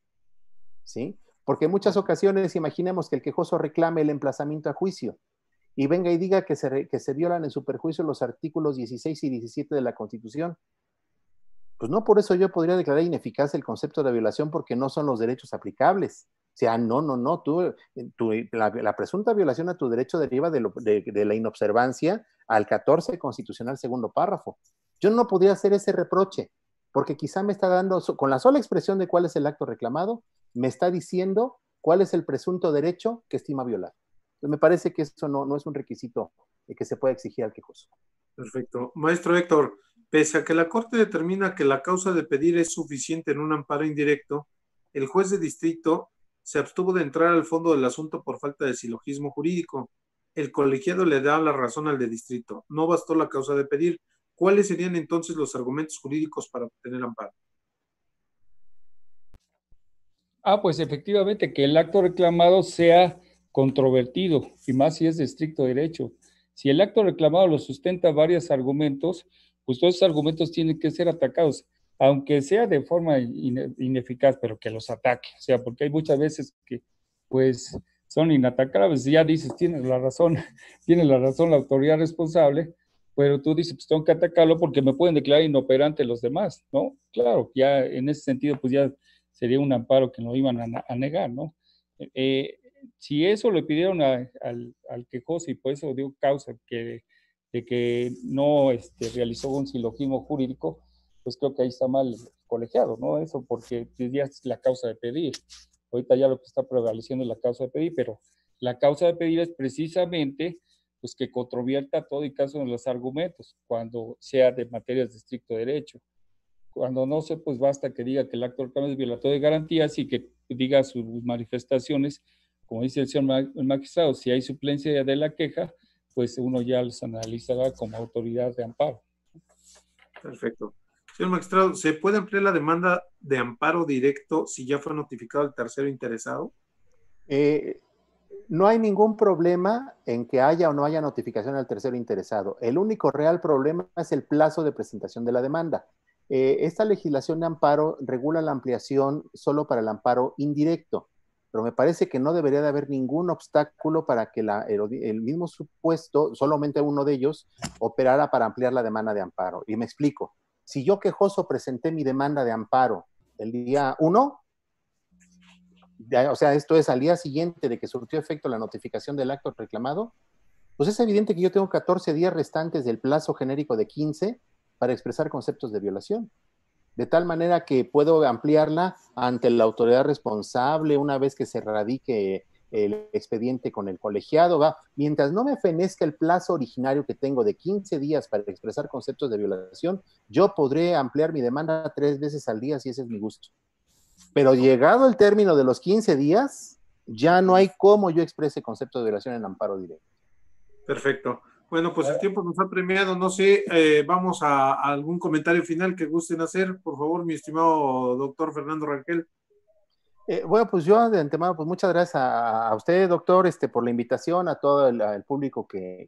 C: ¿Sí? Porque en muchas ocasiones imaginemos que el quejoso reclame el emplazamiento a juicio y venga y diga que se, que se violan en su perjuicio los artículos 16 y 17 de la Constitución. Pues no por eso yo podría declarar ineficaz el concepto de violación porque no son los derechos aplicables. O sea, no, no, no, tú, eh, la, presunta violación a tu derecho deriva de, de la inobservancia al 14 constitucional segundo párrafo yo no podría hacer ese reproche, porque quizá me está dando, con la sola expresión de cuál es el acto reclamado, me está diciendo cuál es el presunto derecho que estima violar. me parece que eso no, no es un requisito eh, que se pueda exigir al quejoso. Perfecto.
B: Maestro Héctor, pese a que la Corte determina que la causa de pedir es suficiente en un amparo indirecto, el juez de distrito se abstuvo de entrar al fondo del asunto por falta de silogismo jurídico. El colegiado le da la razón al de distrito. No bastó la causa de pedir, ¿Cuáles serían entonces los argumentos jurídicos para obtener amparo?
A: Ah, pues efectivamente, que el acto reclamado sea controvertido, y más si es de estricto derecho. Si el acto reclamado lo sustenta varios argumentos, pues todos esos argumentos tienen que ser atacados, aunque sea de forma ineficaz, pero que los ataque. O sea, porque hay muchas veces que, pues, son inatacables. Ya dices, tienes la razón, *laughs* tiene la razón la autoridad responsable, pero tú dices, pues tengo que atacarlo porque me pueden declarar inoperante los demás, ¿no? Claro, ya en ese sentido, pues ya sería un amparo que no iban a, negar, ¿no? Eh, eh, si eso le pidieron al, al, quejoso y por eso dio causa que, de que no este, realizó un silogismo jurídico, pues creo que ahí está mal colegiado, ¿no? Eso porque ya es la causa de pedir. Ahorita ya lo que está prevaleciendo es la causa de pedir, pero la causa de pedir es precisamente pues que controvierta todo y caso en los argumentos, cuando sea de materias de estricto derecho. Cuando no se, pues basta que diga que el acto del cambio es violatorio de garantías y que diga sus manifestaciones, como dice el señor magistrado, si hay suplencia de la queja, pues uno ya los analizará como autoridad de amparo.
B: Perfecto. Señor magistrado, ¿se puede ampliar la demanda de amparo directo si ya fue notificado el tercero interesado? Eh,
C: no hay ningún problema en que haya o no haya notificación al tercero interesado. El único real problema es el plazo de presentación de la demanda. Eh, esta legislación de amparo regula la ampliación solo para el amparo indirecto, pero me parece que no debería de haber ningún obstáculo para que la, el, mismo supuesto, solamente uno de ellos, operara para ampliar la demanda de amparo. Y me explico. Si yo quejoso presenté mi demanda de amparo el día 1, o sea, esto es al día siguiente de que surtió efecto la notificación del acto reclamado, pues es evidente que yo tengo 14 días restantes del plazo genérico de 15 para expresar conceptos de violación. De tal manera que puedo ampliarla ante la autoridad responsable una vez que se radique el expediente con el colegiado, mientras no me fenezca el plazo originario que tengo de 15 días para expresar conceptos de violación, yo podré ampliar mi demanda tres veces al día si ese es mi gusto. Pero llegado el término de los 15 días, ya no hay cómo yo exprese concepto de violación en amparo
B: directo. Perfecto. Bueno, pues el tiempo nos ha premiado, no sé, eh, vamos a, algún comentario final que gusten hacer, por favor, mi estimado doctor Fernando Rangel.
C: Eh, bueno, pues yo de antemano, pues muchas gracias a, usted, doctor, este, por la invitación, a todo el, público que,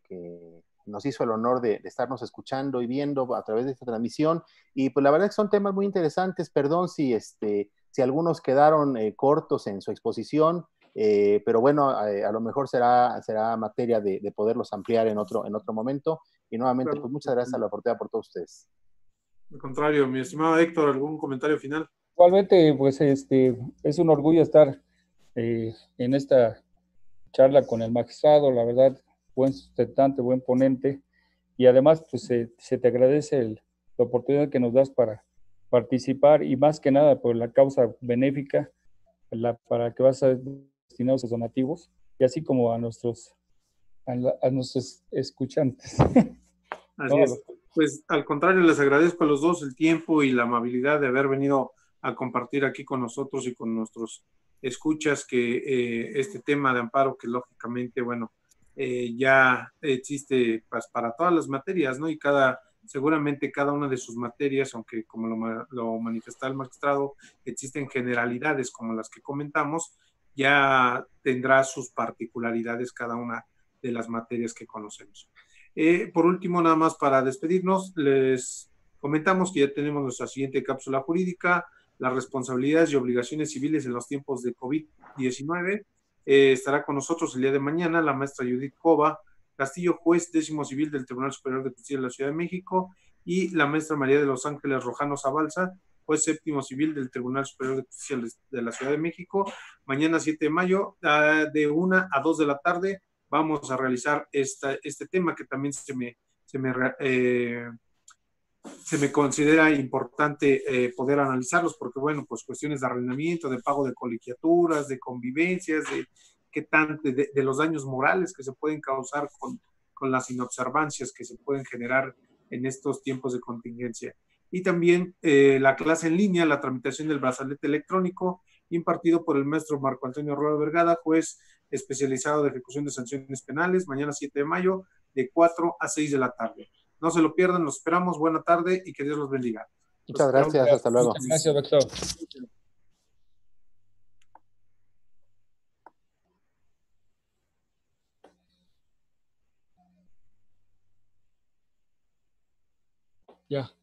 C: nos hizo el honor de, estarnos escuchando y viendo a través de esta transmisión. Y pues la verdad que son temas muy interesantes, perdón si este, si algunos quedaron eh, cortos en su exposición, eh, pero bueno, eh, a, lo mejor será, será materia de, poderlos ampliar en otro, en otro momento. Y nuevamente, pues muchas gracias a la oportunidad por todos ustedes.
B: Al contrario, mi estimado Héctor, ¿algún comentario final?
A: Igualmente, pues este, es un orgullo estar en esta charla con el magistrado, la verdad, buen sustentante, buen ponente, y además pues se, se te agradece la oportunidad que nos das para participar y más que nada por la causa benéfica la, para que vas a destinar a donativos y así como a nuestros a, nuestros escuchantes. *laughs* Así
B: Pues al contrario, les agradezco a los dos el tiempo y la amabilidad de haber venido a compartir aquí con nosotros y con nuestros escuchas que eh, este tema de amparo que lógicamente, bueno, eh, ya existe pues, para todas las materias, ¿no? Y cada Seguramente cada una de sus materias, aunque como lo, manifesta el magistrado, existen generalidades como las que comentamos, ya tendrá sus particularidades cada una de las materias que conocemos. Eh, por último, nada más para despedirnos, les comentamos que ya tenemos nuestra siguiente cápsula jurídica, las responsabilidades y obligaciones civiles en los tiempos de COVID-19. Eh, estará con nosotros el día de mañana la maestra Judith Cova, Castillo, juez décimo civil del Tribunal Superior de Justicia de la Ciudad de México, y la maestra María de los Ángeles Rojano Zabalza, juez séptimo civil del Tribunal Superior de Justicia de la Ciudad de México. Mañana 7 de mayo, ah, de 1 a 2 de la tarde, vamos a realizar esta, este tema que también se me, se me, eh, considera importante eh, poder analizarlos porque, bueno, pues cuestiones de arrendamiento, de pago de colegiaturas, de convivencias, de qué tanto de, los daños morales que se pueden causar con, las inobservancias que se pueden generar en estos tiempos de contingencia. Y también eh, la clase en línea, la tramitación del brazalete electrónico, impartido por el maestro Marco Antonio Rueda Vergada, juez especializado de ejecución de sanciones penales, mañana 7 de mayo, de 4 a 6 de la tarde. No se lo pierdan, los esperamos. Buena tarde y que Dios los bendiga. Muchas gracias, hasta luego. gracias, doctor.
A: Yeah.